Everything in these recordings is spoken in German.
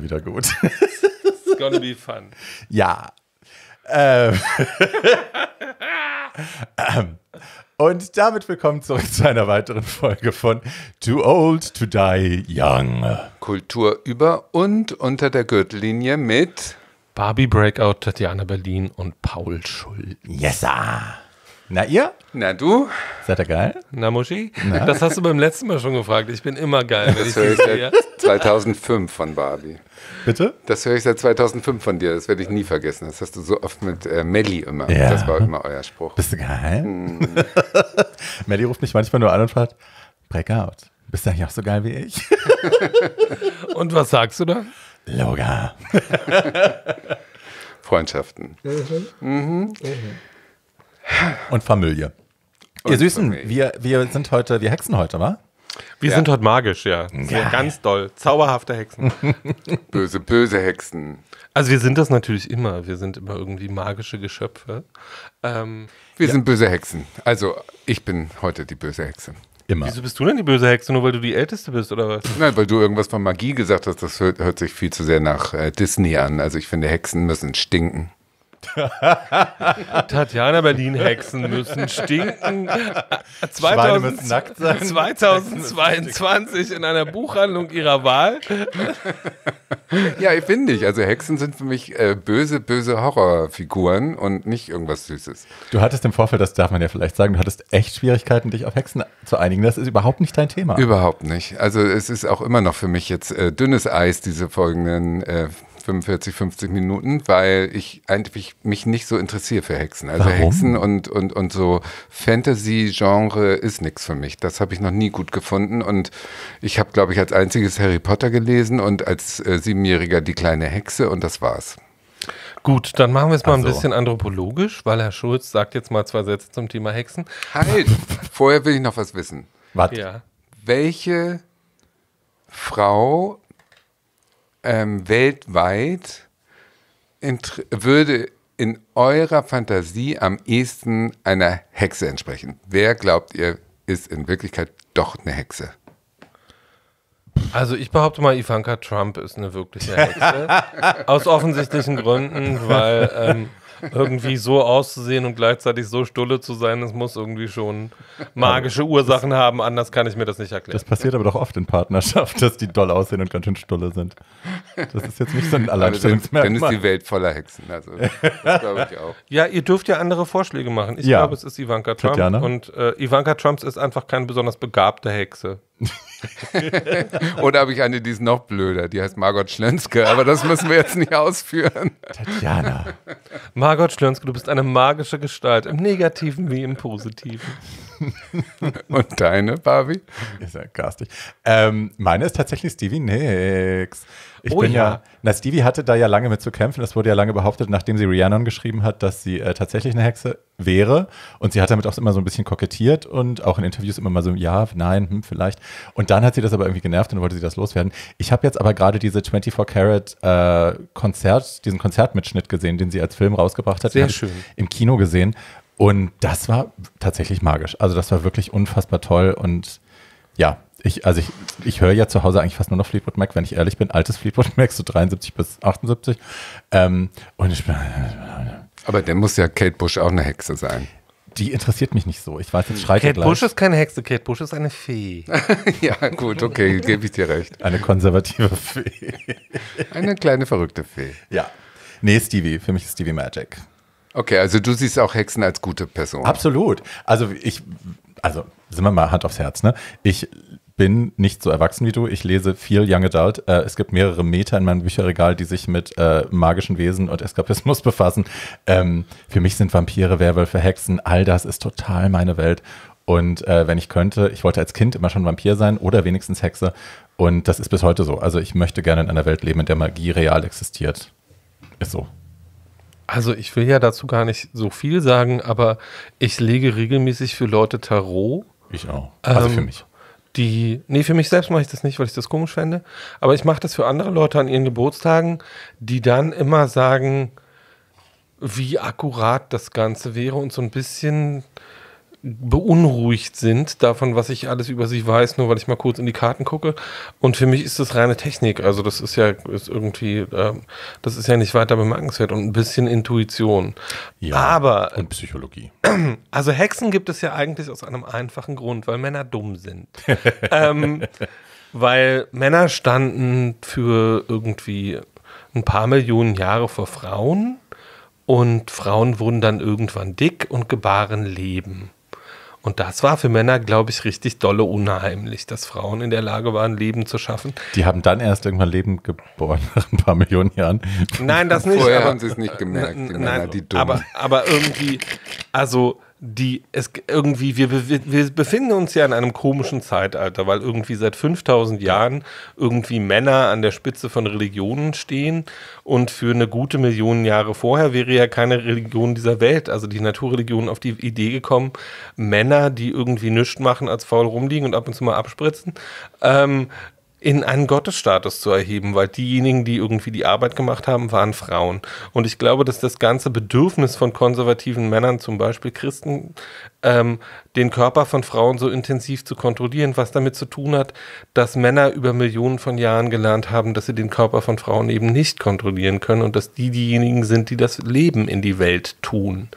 mal wieder gut. It's gonna be fun. Ja. Ähm. ähm. Und damit willkommen zurück zu einer weiteren Folge von Too Old to Die Young. Kultur über und unter der Gürtellinie mit Barbie Breakout, Tatjana Berlin und Paul Schulz. Yes, sir. Na ihr? Na du? Seid ihr geil? Na Muschi? Na? Das hast du beim letzten Mal schon gefragt. Ich bin immer geil, wenn das ich höre ich seit 2005 von Barbie. Bitte? Das höre ich seit 2005 von dir. Das werde ich nie vergessen. Das hast du so oft mit äh, Melli immer. Ja. Das war immer euer Spruch. Bist du geil? Mm. Melli ruft mich manchmal nur an und fragt, Breakout, bist du eigentlich auch so geil wie ich? und was sagst du dann? Loga. Freundschaften. Mhm. Mhm. mhm und Familie. Und Ihr Süßen, wir, wir sind heute, wir hexen heute, wa? Wir ja. sind heute magisch, ja. ja. Ganz doll. Zauberhafte Hexen. böse, böse Hexen. Also wir sind das natürlich immer. Wir sind immer irgendwie magische Geschöpfe. Ähm, wir ja. sind böse Hexen. Also ich bin heute die böse Hexe. Immer. Wieso bist du denn die böse Hexe? Nur weil du die Älteste bist, oder was? Nein, weil du irgendwas von Magie gesagt hast. Das hört, hört sich viel zu sehr nach äh, Disney an. Also ich finde, Hexen müssen stinken. Tatjana Berlin Hexen müssen stinken. 2000, müssen nackt sein. 2022 in einer Buchhandlung ihrer Wahl. ja, ich finde ich. Also Hexen sind für mich äh, böse, böse Horrorfiguren und nicht irgendwas Süßes. Du hattest im Vorfeld, das darf man ja vielleicht sagen, du hattest echt Schwierigkeiten, dich auf Hexen zu einigen. Das ist überhaupt nicht dein Thema. Überhaupt nicht. Also es ist auch immer noch für mich jetzt äh, dünnes Eis, diese folgenden äh, 45, 50 Minuten, weil ich eigentlich mich nicht so interessiere für Hexen. Also Warum? Hexen und, und, und so Fantasy-Genre ist nichts für mich. Das habe ich noch nie gut gefunden. Und ich habe, glaube ich, als einziges Harry Potter gelesen und als äh, Siebenjähriger die kleine Hexe und das war's. Gut, dann machen wir es mal so. ein also. bisschen anthropologisch, weil Herr Schulz sagt jetzt mal zwei Sätze zum Thema Hexen. Halt! Vorher will ich noch was wissen. Was? Ja. Welche Frau ähm, weltweit würde in eurer Fantasie am ehesten einer Hexe entsprechen? Wer glaubt ihr, ist in Wirklichkeit doch eine Hexe? Also ich behaupte mal, Ivanka Trump ist eine wirkliche Hexe. Aus offensichtlichen Gründen, weil ähm, irgendwie so auszusehen und gleichzeitig so stulle zu sein, es muss irgendwie schon magische Ursachen haben, anders kann ich mir das nicht erklären. Das passiert aber doch oft in Partnerschaft, dass die doll aussehen und ganz schön stulle sind. Das ist jetzt nicht so ein also Alleinstellungsmerkmal. Dann, dann ist die Welt voller Hexen. Also, das glaube ich auch. Ja, ihr dürft ja andere Vorschläge machen. Ich ja. glaube, es ist Ivanka Trump. Tatjana? Und äh, Ivanka Trumps ist einfach keine besonders begabte Hexe. Oder habe ich eine, die ist noch blöder, die heißt Margot Schlönske, aber das müssen wir jetzt nicht ausführen. Tatjana. Margot Schlönske, du bist eine magische Gestalt, im Negativen wie im Positiven. Und deine, Barbie? Ist ja garstig. Ähm, meine ist tatsächlich Stevie Nicks. Ich oh, bin ja. ja Nas Divi hatte da ja lange mit zu kämpfen. Es wurde ja lange behauptet, nachdem sie Rhiannon geschrieben hat, dass sie äh, tatsächlich eine Hexe wäre. Und sie hat damit auch immer so ein bisschen kokettiert und auch in Interviews immer mal so, ja, nein, hm, vielleicht. Und dann hat sie das aber irgendwie genervt und wollte sie das loswerden. Ich habe jetzt aber gerade diese 24 Karat äh, Konzert, diesen Konzertmitschnitt gesehen, den sie als Film rausgebracht hat. Sehr schön. Im Kino gesehen. Und das war tatsächlich magisch. Also das war wirklich unfassbar toll und ja, ich, also ich, ich höre ja zu Hause eigentlich fast nur noch Fleetwood Mac, wenn ich ehrlich bin, altes Fleetwood Mac, so 73 bis 78. Ähm, und ich bin, Aber dann muss ja Kate Bush auch eine Hexe sein. Die interessiert mich nicht so. Ich weiß, jetzt schreit Kate gleich. Bush ist keine Hexe, Kate Bush ist eine Fee. ja, gut, okay, gebe ich dir recht. Eine konservative Fee. eine kleine verrückte Fee. Ja. Nee, Stevie, für mich ist Stevie Magic. Okay, also du siehst auch Hexen als gute Person. Absolut. Also ich, also sind wir mal Hand aufs Herz, ne? Ich bin nicht so erwachsen wie du. Ich lese viel Young Adult. Äh, es gibt mehrere Meter in meinem Bücherregal, die sich mit äh, magischen Wesen und Eskapismus befassen. Ähm, für mich sind Vampire, Werwölfe, Hexen, all das ist total meine Welt. Und äh, wenn ich könnte, ich wollte als Kind immer schon Vampir sein oder wenigstens Hexe. Und das ist bis heute so. Also ich möchte gerne in einer Welt leben, in der Magie real existiert. Ist so. Also ich will ja dazu gar nicht so viel sagen, aber ich lege regelmäßig für Leute Tarot. Ich auch. Also ähm, für mich die, nee, für mich selbst mache ich das nicht, weil ich das komisch fände, aber ich mache das für andere Leute an ihren Geburtstagen, die dann immer sagen, wie akkurat das Ganze wäre und so ein bisschen beunruhigt sind davon, was ich alles über sie weiß, nur weil ich mal kurz in die Karten gucke. Und für mich ist das reine Technik. Also das ist ja ist irgendwie, äh, das ist ja nicht weiter bemerkenswert und ein bisschen Intuition. Ja. Aber und Psychologie. Also Hexen gibt es ja eigentlich aus einem einfachen Grund, weil Männer dumm sind. ähm, weil Männer standen für irgendwie ein paar Millionen Jahre vor Frauen. Und Frauen wurden dann irgendwann dick und gebaren Leben. Und das war für Männer, glaube ich, richtig dolle unheimlich, dass Frauen in der Lage waren, Leben zu schaffen. Die haben dann erst irgendwann Leben geboren, nach ein paar Millionen Jahren. Nein, das nicht. Vorher aber, haben sie es nicht gemerkt, die nein, Männer, die Dummen. Aber, aber irgendwie, also die es irgendwie, wir, wir befinden uns ja in einem komischen Zeitalter, weil irgendwie seit 5000 Jahren irgendwie Männer an der Spitze von Religionen stehen und für eine gute Million Jahre vorher wäre ja keine Religion dieser Welt, also die Naturreligion auf die Idee gekommen, Männer, die irgendwie nichts machen als faul rumliegen und ab und zu mal abspritzen, ähm, in einen Gottesstatus zu erheben, weil diejenigen, die irgendwie die Arbeit gemacht haben, waren Frauen. Und ich glaube, dass das ganze Bedürfnis von konservativen Männern, zum Beispiel Christen, ähm, den Körper von Frauen so intensiv zu kontrollieren, was damit zu tun hat, dass Männer über Millionen von Jahren gelernt haben, dass sie den Körper von Frauen eben nicht kontrollieren können und dass die diejenigen sind, die das Leben in die Welt tun.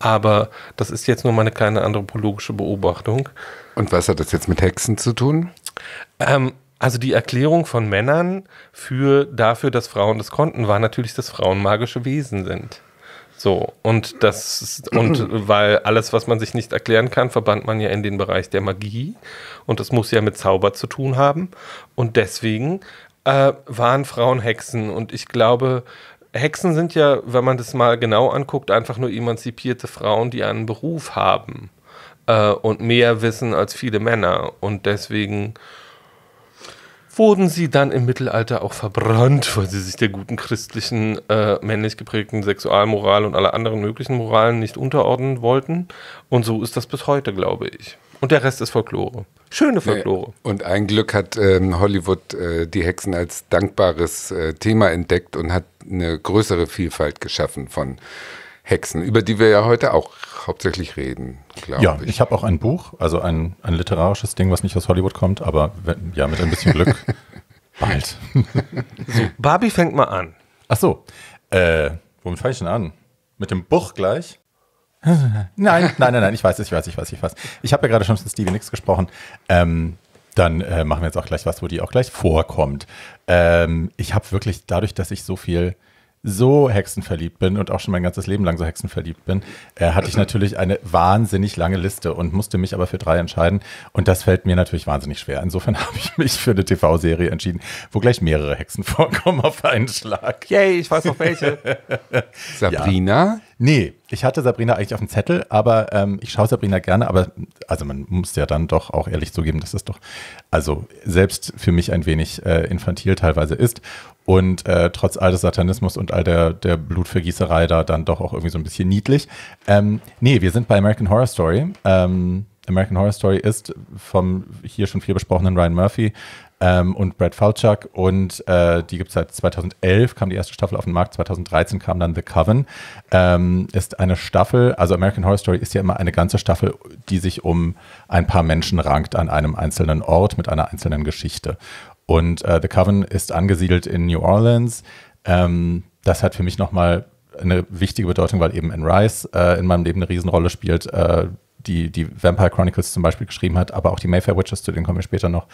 Aber das ist jetzt nur meine kleine anthropologische Beobachtung. Und was hat das jetzt mit Hexen zu tun? Ähm, also die Erklärung von Männern für dafür, dass Frauen das konnten, war natürlich, dass Frauen magische Wesen sind. So, und das und weil alles, was man sich nicht erklären kann, verband man ja in den Bereich der Magie und das muss ja mit Zauber zu tun haben. Und deswegen äh, waren Frauen Hexen. Und ich glaube, Hexen sind ja, wenn man das mal genau anguckt, einfach nur emanzipierte Frauen, die einen Beruf haben äh, und mehr wissen als viele Männer. Und deswegen wurden sie dann im Mittelalter auch verbrannt, weil sie sich der guten christlichen, äh, männlich geprägten Sexualmoral und aller anderen möglichen Moralen nicht unterordnen wollten. Und so ist das bis heute, glaube ich. Und der Rest ist Folklore. Schöne Folklore. Nee, und ein Glück hat ähm, Hollywood äh, die Hexen als dankbares äh, Thema entdeckt und hat eine größere Vielfalt geschaffen von Hexen, über die wir ja heute auch hauptsächlich reden, glaube ja, ich. Ja, ich habe auch ein Buch, also ein, ein literarisches Ding, was nicht aus Hollywood kommt, aber wenn, ja, mit ein bisschen Glück bald. so, Barbie fängt mal an. Ach so, äh, womit fange ich denn an? Mit dem Buch gleich? nein, nein, nein, nein, ich weiß, ich weiß, ich weiß, ich weiß. Ich habe ja gerade schon mit Stevie Nix gesprochen. Ähm, dann äh, machen wir jetzt auch gleich was, wo die auch gleich vorkommt. Ähm, ich habe wirklich dadurch, dass ich so viel so hexenverliebt bin und auch schon mein ganzes Leben lang so hexenverliebt bin, äh, hatte ich also. natürlich eine wahnsinnig lange Liste und musste mich aber für drei entscheiden. Und das fällt mir natürlich wahnsinnig schwer. Insofern habe ich mich für eine TV-Serie entschieden, wo gleich mehrere Hexen vorkommen auf einen Schlag. Yay, ich weiß noch welche. Sabrina? Ja. Nee, ich hatte Sabrina eigentlich auf dem Zettel, aber ähm, ich schaue Sabrina gerne, aber also man muss ja dann doch auch ehrlich zugeben, dass das doch also selbst für mich ein wenig äh, infantil teilweise ist und äh, trotz all des Satanismus und all der, der Blutvergießerei da dann doch auch irgendwie so ein bisschen niedlich. Ähm, nee, wir sind bei American Horror Story. Ähm, American Horror Story ist vom hier schon viel besprochenen Ryan Murphy ähm, und Brad Falchuk und äh, die gibt es seit 2011, kam die erste Staffel auf den Markt, 2013 kam dann The Coven, ähm, ist eine Staffel, also American Horror Story ist ja immer eine ganze Staffel, die sich um ein paar Menschen rankt an einem einzelnen Ort mit einer einzelnen Geschichte. Und äh, The Coven ist angesiedelt in New Orleans. Ähm, das hat für mich nochmal eine wichtige Bedeutung, weil eben Anne Rice äh, in meinem Leben eine Riesenrolle spielt, äh, die die Vampire Chronicles zum Beispiel geschrieben hat, aber auch die Mayfair Witches, zu denen kommen wir später noch.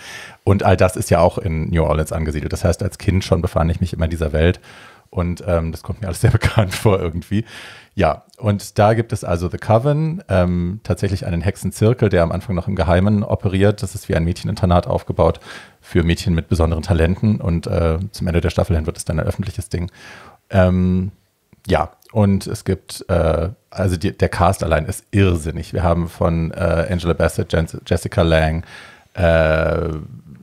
Und all das ist ja auch in New Orleans angesiedelt. Das heißt, als Kind schon befand ich mich immer in dieser Welt. Und ähm, das kommt mir alles sehr bekannt vor irgendwie. Ja, und da gibt es also The Coven, ähm, tatsächlich einen Hexenzirkel, der am Anfang noch im Geheimen operiert. Das ist wie ein Mädcheninternat aufgebaut für Mädchen mit besonderen Talenten und äh, zum Ende der Staffel hin wird es dann ein öffentliches Ding. Ähm, ja, und es gibt, äh, also die, der Cast allein ist irrsinnig. Wir haben von äh, Angela Bassett, Jen Jessica Lang, äh,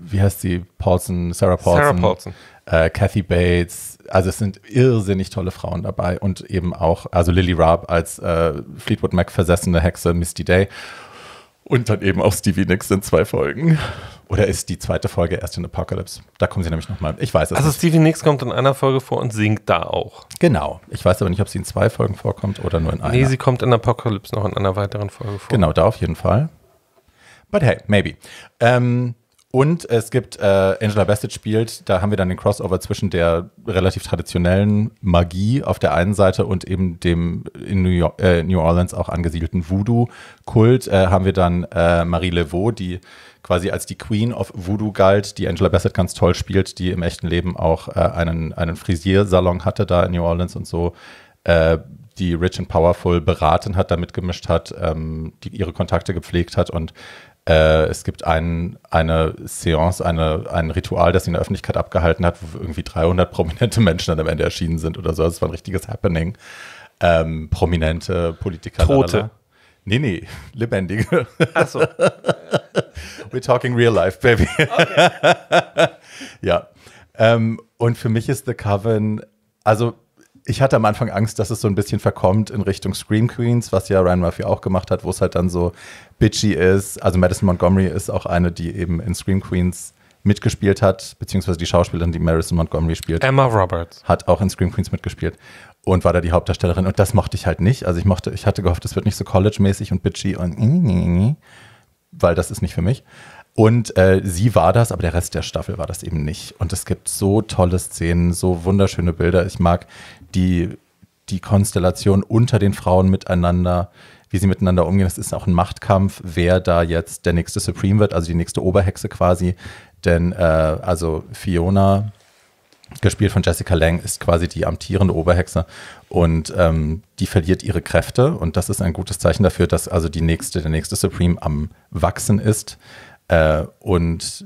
wie heißt sie? Paulson, Sarah Paulson. Sarah Paulson. Äh, Kathy Bates, also es sind irrsinnig tolle Frauen dabei und eben auch, also Lily Raab als äh, Fleetwood Mac versessene Hexe Misty Day und dann eben auch Stevie Nicks in zwei Folgen. Oder ist die zweite Folge erst in Apocalypse? Da kommen sie nämlich nochmal. Ich weiß es Also nicht. Stevie Nicks kommt in einer Folge vor und singt da auch. Genau. Ich weiß aber nicht, ob sie in zwei Folgen vorkommt oder nur in einer. Nee, sie kommt in Apocalypse noch in einer weiteren Folge vor. Genau, da auf jeden Fall. But hey, maybe. Ähm, und es gibt äh, Angela Bassett spielt, da haben wir dann den Crossover zwischen der relativ traditionellen Magie auf der einen Seite und eben dem in New, York, äh, New Orleans auch angesiedelten Voodoo-Kult. Äh, haben wir dann äh, Marie Laveau, die quasi als die Queen of Voodoo galt, die Angela Bassett ganz toll spielt, die im echten Leben auch äh, einen, einen Frisiersalon hatte da in New Orleans und so Äh, die Rich and Powerful beraten hat, damit gemischt hat, ähm, die ihre Kontakte gepflegt hat und äh, es gibt ein, eine Seance, eine, ein Ritual, das sie in der Öffentlichkeit abgehalten hat, wo irgendwie 300 prominente Menschen dann am Ende erschienen sind oder so. Das war ein richtiges Happening. Ähm, prominente Politiker. Tote. Lalala. Nee, nee, lebendige. Achso. We're talking real life, baby. Okay. ja. Ähm, und für mich ist The Coven, also ich hatte am Anfang Angst, dass es so ein bisschen verkommt in Richtung Scream Queens, was ja Ryan Murphy auch gemacht hat, wo es halt dann so bitchy ist. Also Madison Montgomery ist auch eine, die eben in Scream Queens mitgespielt hat, beziehungsweise die Schauspielerin, die Madison Montgomery spielt. Emma Roberts. Hat auch in Scream Queens mitgespielt und war da die Hauptdarstellerin. Und das mochte ich halt nicht. Also ich mochte, ich hatte gehofft, es wird nicht so college-mäßig und bitchy und weil das ist nicht für mich. Und äh, sie war das, aber der Rest der Staffel war das eben nicht. Und es gibt so tolle Szenen, so wunderschöne Bilder. Ich mag die, die Konstellation unter den Frauen miteinander, wie sie miteinander umgehen. Es ist auch ein Machtkampf, wer da jetzt der nächste Supreme wird, also die nächste Oberhexe quasi. Denn äh, also Fiona, gespielt von Jessica Lang, ist quasi die amtierende Oberhexe und ähm, die verliert ihre Kräfte. Und das ist ein gutes Zeichen dafür, dass also die nächste, der nächste Supreme am Wachsen ist. Äh, und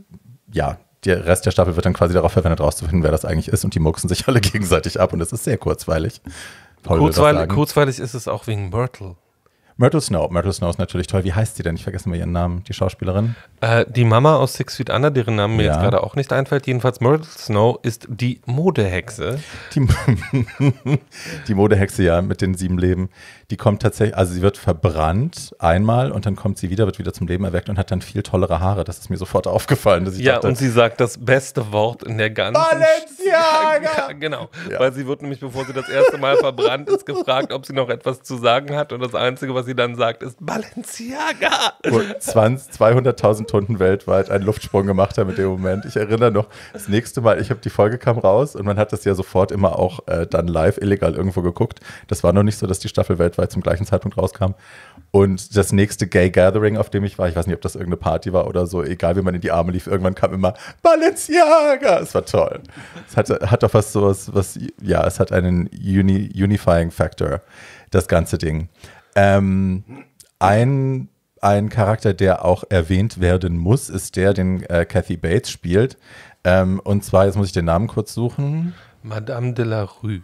ja, der Rest der Staffel wird dann quasi darauf verwendet, rauszufinden, wer das eigentlich ist. Und die mucksen sich alle gegenseitig ab und es ist sehr kurzweilig. Paul Kurzweil, kurzweilig ist es auch wegen Myrtle. Myrtle Snow. Myrtle Snow ist natürlich toll. Wie heißt sie denn? Ich vergesse mal ihren Namen, die Schauspielerin. Äh, die Mama aus Six Feet Under, deren Namen mir ja. jetzt gerade auch nicht einfällt. Jedenfalls, Myrtle Snow ist die Modehexe. Die, die Modehexe, ja, mit den sieben Leben, die kommt tatsächlich, also sie wird verbrannt einmal und dann kommt sie wieder, wird wieder zum Leben erweckt und hat dann viel tollere Haare. Das ist mir sofort aufgefallen. Dass ich ja, dachte, und sie sagt das beste Wort in der ganzen. Balenciaga! Ja, genau, ja. weil sie wird nämlich, bevor sie das erste Mal verbrannt ist, gefragt, ob sie noch etwas zu sagen hat und das Einzige, was sie dann sagt, ist Balenciaga! 200.000 Tonnen weltweit einen Luftsprung gemacht haben in dem Moment. Ich erinnere noch, das nächste Mal, ich habe die Folge kam raus und man hat das ja sofort immer auch äh, dann live illegal irgendwo geguckt. Das war noch nicht so, dass die Staffel weltweit zwei zum gleichen Zeitpunkt rauskam. Und das nächste Gay Gathering, auf dem ich war, ich weiß nicht, ob das irgendeine Party war oder so, egal wie man in die Arme lief, irgendwann kam immer Balenciaga. Es war toll. Es hat, hat doch was sowas, was, ja, es hat einen Uni, Unifying Factor, das ganze Ding. Ähm, ein, ein Charakter, der auch erwähnt werden muss, ist der, den äh, Kathy Bates spielt. Ähm, und zwar, jetzt muss ich den Namen kurz suchen. Madame de la Rue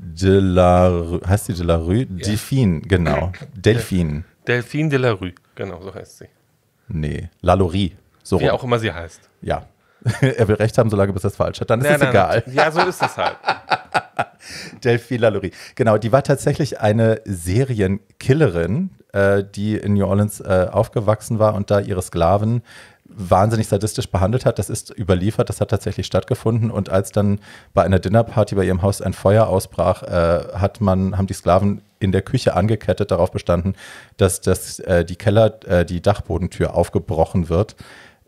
de la Rue, heißt die de la Rue? Ja. Delphine, genau. Delphine. Delphine de la Rue, genau, so heißt sie. Nee, Lalorie. So Wie rum. auch immer sie heißt. Ja. er will recht haben, solange bis das falsch hat. Dann ist nein, es nein, egal. Nein. Ja, so ist es halt. Delphine Lalaurie. Genau, die war tatsächlich eine Serienkillerin, äh, die in New Orleans äh, aufgewachsen war und da ihre Sklaven wahnsinnig sadistisch behandelt hat. Das ist überliefert, das hat tatsächlich stattgefunden. Und als dann bei einer Dinnerparty bei ihrem Haus ein Feuer ausbrach, äh, hat man, haben die Sklaven in der Küche angekettet darauf bestanden, dass, dass äh, die Keller, äh, die Dachbodentür aufgebrochen wird.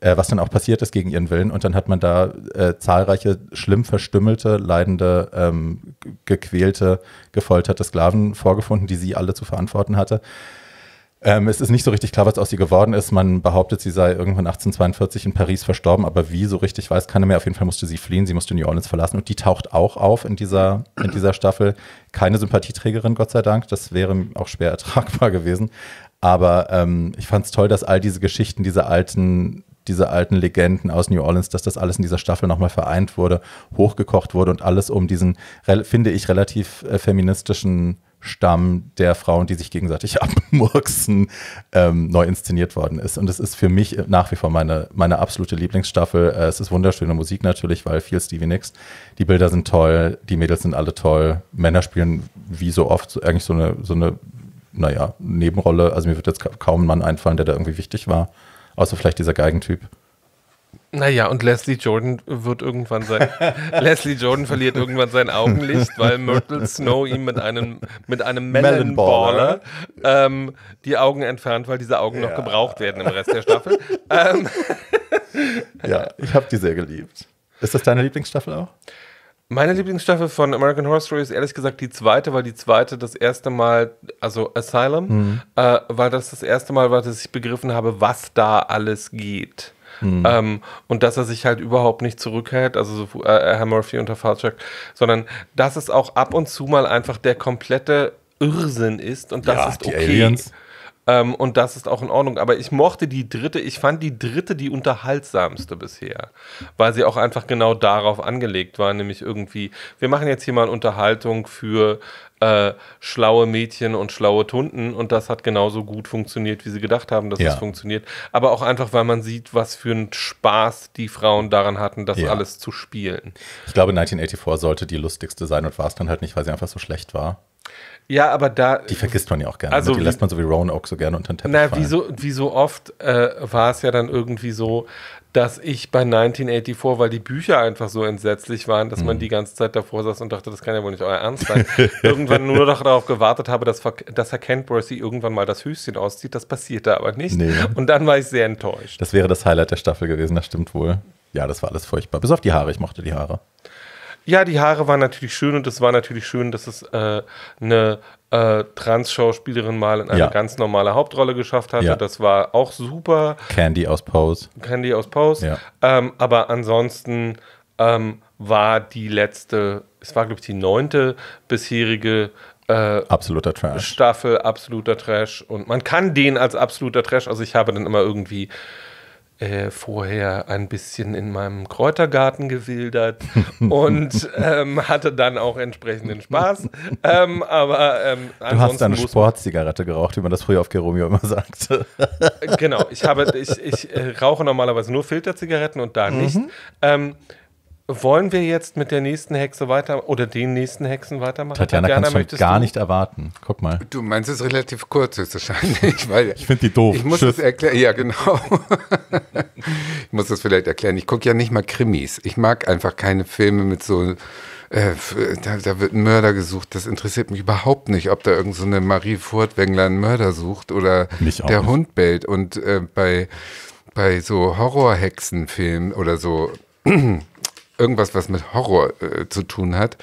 Äh, was dann auch passiert ist gegen ihren Willen. Und dann hat man da äh, zahlreiche schlimm verstümmelte, leidende, ähm, gequälte, gefolterte Sklaven vorgefunden, die sie alle zu verantworten hatte. Ähm, es ist nicht so richtig klar, was aus ihr geworden ist. Man behauptet, sie sei irgendwann 1842 in Paris verstorben, aber wie so richtig weiß keiner mehr. Auf jeden Fall musste sie fliehen, sie musste New Orleans verlassen und die taucht auch auf in dieser, in dieser Staffel. Keine Sympathieträgerin, Gott sei Dank. Das wäre auch schwer ertragbar gewesen. Aber ähm, ich fand es toll, dass all diese Geschichten, diese alten diese alten Legenden aus New Orleans, dass das alles in dieser Staffel nochmal vereint wurde, hochgekocht wurde und alles um diesen, finde ich, relativ äh, feministischen Stamm der Frauen, die sich gegenseitig abmurksen, ähm, neu inszeniert worden ist. Und es ist für mich nach wie vor meine, meine absolute Lieblingsstaffel. Äh, es ist wunderschöne Musik natürlich, weil viel Stevie Nicks. Die Bilder sind toll, die Mädels sind alle toll. Männer spielen wie so oft eigentlich so eine, so eine naja, Nebenrolle. Also mir wird jetzt kaum ein Mann einfallen, der da irgendwie wichtig war. Außer vielleicht dieser Geigentyp. Naja, und Leslie Jordan wird irgendwann sein. Leslie Jordan verliert irgendwann sein Augenlicht, weil Myrtle Snow ihm mit einem, mit einem Melon ähm, die Augen entfernt, weil diese Augen ja. noch gebraucht werden im Rest der Staffel. ähm. Ja, ich habe die sehr geliebt. Ist das deine Lieblingsstaffel auch? Meine Lieblingsstaffel von American Horror Story ist ehrlich gesagt die zweite, weil die zweite das erste Mal, also Asylum, mhm. äh, weil das das erste Mal war, dass ich begriffen habe, was da alles geht. Mhm. Ähm, und dass er sich halt überhaupt nicht zurückhält, also so, äh, Herr Murphy unter Falchuk, sondern dass es auch ab und zu mal einfach der komplette Irrsinn ist und das ja, ist okay. Die Aliens. Ähm, und das ist auch in Ordnung. Aber ich mochte die dritte, ich fand die dritte die unterhaltsamste bisher, weil sie auch einfach genau darauf angelegt war, nämlich irgendwie, wir machen jetzt hier mal Unterhaltung für äh, schlaue Mädchen und schlaue Tunden und das hat genauso gut funktioniert, wie sie gedacht haben, dass ja. es funktioniert. Aber auch einfach, weil man sieht, was für einen Spaß die Frauen daran hatten, das ja. alles zu spielen. Ich glaube, 1984 sollte die lustigste sein und war es dann halt nicht, weil sie einfach so schlecht war. Ja, aber da. Die vergisst man ja auch gerne. Also die wie, lässt man so wie Roanoke so gerne unter den Teppich. Na, Wie, so, wie so oft äh, war es ja dann irgendwie so, dass ich bei 1984, weil die Bücher einfach so entsetzlich waren, dass mhm. man die ganze Zeit davor saß und dachte, das kann ja wohl nicht euer Ernst sein. irgendwann nur noch darauf gewartet habe, dass, dass Herr Kentworthy irgendwann mal das Höschen auszieht. Das passierte aber nicht. Nee. Und dann war ich sehr enttäuscht. Das wäre das Highlight der Staffel gewesen, das stimmt wohl. Ja, das war alles furchtbar. Bis auf die Haare, ich mochte die Haare. Ja, die Haare waren natürlich schön und es war natürlich schön, dass es äh, eine äh, Trans-Schauspielerin mal in eine ja. ganz normale Hauptrolle geschafft hatte. Ja. Das war auch super. Candy aus Pose. Candy aus Pose. Ja. Ähm, aber ansonsten ähm, war die letzte, es war glaube ich die neunte bisherige äh, absoluter Trash. Staffel absoluter Trash und man kann den als absoluter Trash, also ich habe dann immer irgendwie äh, vorher ein bisschen in meinem Kräutergarten gewildert und ähm, hatte dann auch entsprechenden Spaß. ähm, aber ähm, du hast eine Sportzigarette geraucht, wie man das früher auf Geromio immer sagte. genau, ich habe ich, ich äh, rauche normalerweise nur Filterzigaretten und da mhm. nicht. Ähm, wollen wir jetzt mit der nächsten Hexe weiter oder den nächsten Hexen weitermachen? Tatjana, Tatjana kannst du gar du? nicht erwarten. Guck mal. Du meinst es relativ kurz höchstwahrscheinlich, weil ich finde die doof. Ich muss Tschüss. es erklären. Ja, genau. ich muss das vielleicht erklären. Ich gucke ja nicht mal Krimis. Ich mag einfach keine Filme mit so äh, da, da, wird ein Mörder gesucht. Das interessiert mich überhaupt nicht, ob da irgendeine so eine Marie Furtwängler einen Mörder sucht oder der nicht. Hund bellt. Und äh, bei, bei so Horrorhexenfilmen oder so irgendwas, was mit Horror äh, zu tun hat.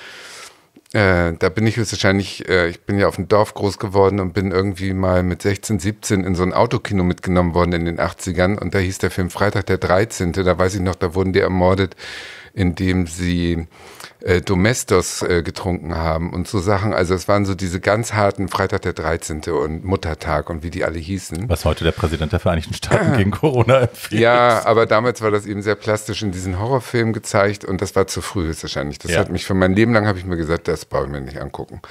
Äh, da bin ich höchstwahrscheinlich, äh, ich bin ja auf dem Dorf groß geworden und bin irgendwie mal mit 16, 17 in so ein Autokino mitgenommen worden in den 80ern und da hieß der Film Freitag der 13. Da weiß ich noch, da wurden die ermordet in dem sie äh, Domestos äh, getrunken haben und so Sachen. Also es waren so diese ganz harten Freitag der 13. und Muttertag und wie die alle hießen. Was heute der Präsident der Vereinigten Staaten gegen Corona empfiehlt. Ja, aber damals war das eben sehr plastisch in diesen Horrorfilmen gezeigt und das war zu früh höchstwahrscheinlich. Das ja. hat mich für mein Leben lang, habe ich mir gesagt, das brauche ich mir nicht angucken.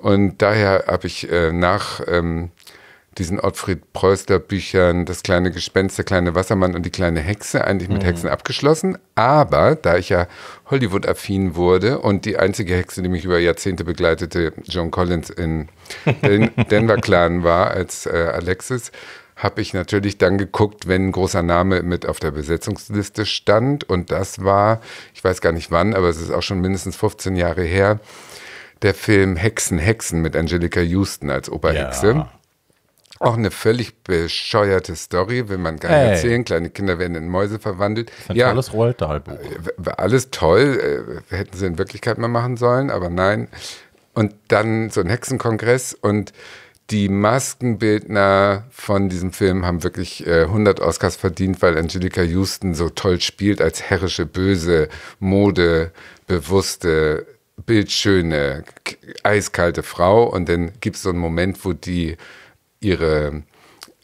Und daher habe ich äh, nach ähm, diesen Ottfried Preußler Büchern Das kleine Gespenst, der kleine Wassermann und die kleine Hexe eigentlich mit mhm. Hexen abgeschlossen. Aber da ich ja Hollywood-affin wurde und die einzige Hexe, die mich über Jahrzehnte begleitete, John Collins in den Denver Clan war als äh, Alexis, habe ich natürlich dann geguckt, wenn ein großer Name mit auf der Besetzungsliste stand. Und das war, ich weiß gar nicht wann, aber es ist auch schon mindestens 15 Jahre her, der Film Hexen, Hexen mit Angelica Houston als Oberhexe. Ja. Auch eine völlig bescheuerte Story, will man gar nicht Ey. erzählen. Kleine Kinder werden in Mäuse verwandelt. Das ja, alles Roald Dahl-Buch. Äh, alles toll, äh, hätten sie in Wirklichkeit mal machen sollen, aber nein. Und dann so ein Hexenkongress und die Maskenbildner von diesem Film haben wirklich äh, 100 Oscars verdient, weil Angelica Houston so toll spielt als herrische, böse, modebewusste, bildschöne, eiskalte Frau. Und dann gibt es so einen Moment, wo die ihre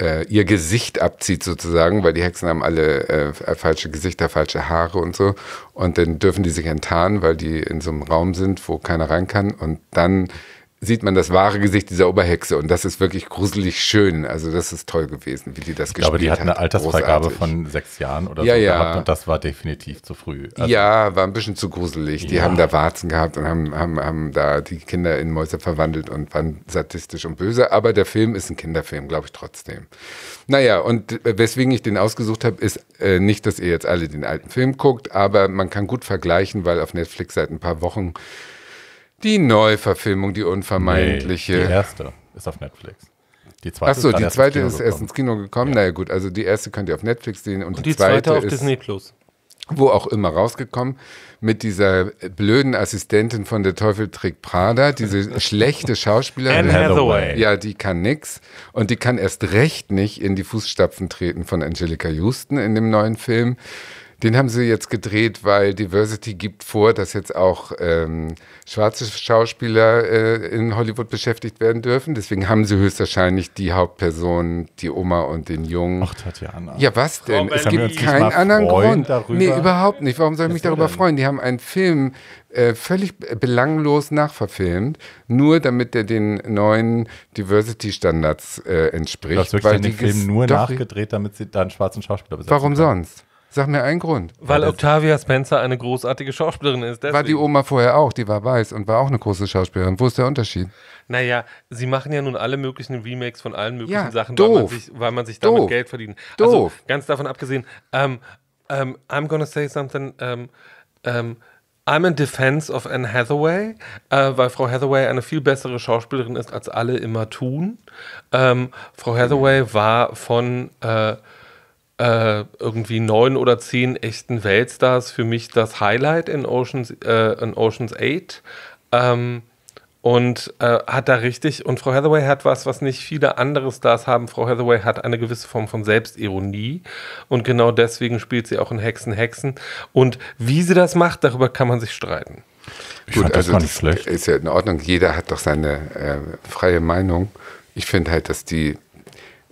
äh, ihr Gesicht abzieht sozusagen, weil die Hexen haben alle äh, falsche Gesichter, falsche Haare und so. Und dann dürfen die sich enttarnen, weil die in so einem Raum sind, wo keiner rein kann. Und dann sieht man das wahre Gesicht dieser Oberhexe und das ist wirklich gruselig schön. Also das ist toll gewesen, wie die das ich gespielt hat. Aber die hat eine Altersfreigabe Großartig. von sechs Jahren oder ja, so ja. gehabt und das war definitiv zu früh. Also ja, war ein bisschen zu gruselig. Die ja. haben da Warzen gehabt und haben, haben, haben da die Kinder in Mäuse verwandelt und waren sadistisch und böse. Aber der Film ist ein Kinderfilm, glaube ich trotzdem. Naja, und weswegen ich den ausgesucht habe, ist äh, nicht, dass ihr jetzt alle den alten Film guckt, aber man kann gut vergleichen, weil auf Netflix seit ein paar Wochen die Neuverfilmung, die unvermeidliche. Nee, die erste ist auf Netflix. Die zweite Achso, die zweite ist erst ins Kino gekommen. Ja. Naja, gut, also die erste könnt ihr auf Netflix sehen und, und die, die zweite, zweite auf ist Disney Plus. Wo auch immer rausgekommen, mit dieser blöden Assistentin von Der Teufel Trick Prada, diese schlechte Schauspielerin. Anne Hathaway. Ja, die kann nix. Und die kann erst recht nicht in die Fußstapfen treten von Angelica Houston in dem neuen Film. Den haben sie jetzt gedreht, weil Diversity gibt vor, dass jetzt auch ähm, schwarze Schauspieler äh, in Hollywood beschäftigt werden dürfen. Deswegen haben sie höchstwahrscheinlich die Hauptperson, die Oma und den Jungen. Ach, Tatjana. Ja, was denn? es gibt keinen anderen Grund. Darüber. Nee, überhaupt nicht. Warum soll ich mich darüber denn? freuen? Die haben einen Film äh, völlig belanglos nachverfilmt, nur damit er den neuen Diversity-Standards äh, entspricht. hast wirklich weil den Film nur nachgedreht, damit sie dann schwarzen Schauspieler besetzen. Warum kann. sonst? Sag mir einen Grund. Weil Octavia Spencer eine großartige Schauspielerin ist. Deswegen. War die Oma vorher auch, die war weiß und war auch eine große Schauspielerin. Wo ist der Unterschied? Naja, sie machen ja nun alle möglichen Remakes von allen möglichen ja, Sachen, doof. Weil, man sich, weil man sich damit doof. Geld verdient. Also, doof. ganz davon abgesehen, um, ähm, um, ähm, I'm gonna say something. Um, ähm, I'm in defense of Anne Hathaway, äh, weil Frau Hathaway eine viel bessere Schauspielerin ist, als alle immer tun. Ähm, Frau Hathaway war von äh, äh, irgendwie neun oder zehn echten Weltstars für mich das Highlight in Oceans, äh, in Oceans 8. Ähm, und äh, hat da richtig, und Frau Hathaway hat was, was nicht viele andere Stars haben. Frau Hathaway hat eine gewisse Form von Selbstironie und genau deswegen spielt sie auch in Hexen, Hexen. Und wie sie das macht, darüber kann man sich streiten. Ich Gut, also das, das ist ja in Ordnung, jeder hat doch seine äh, freie Meinung. Ich finde halt, dass die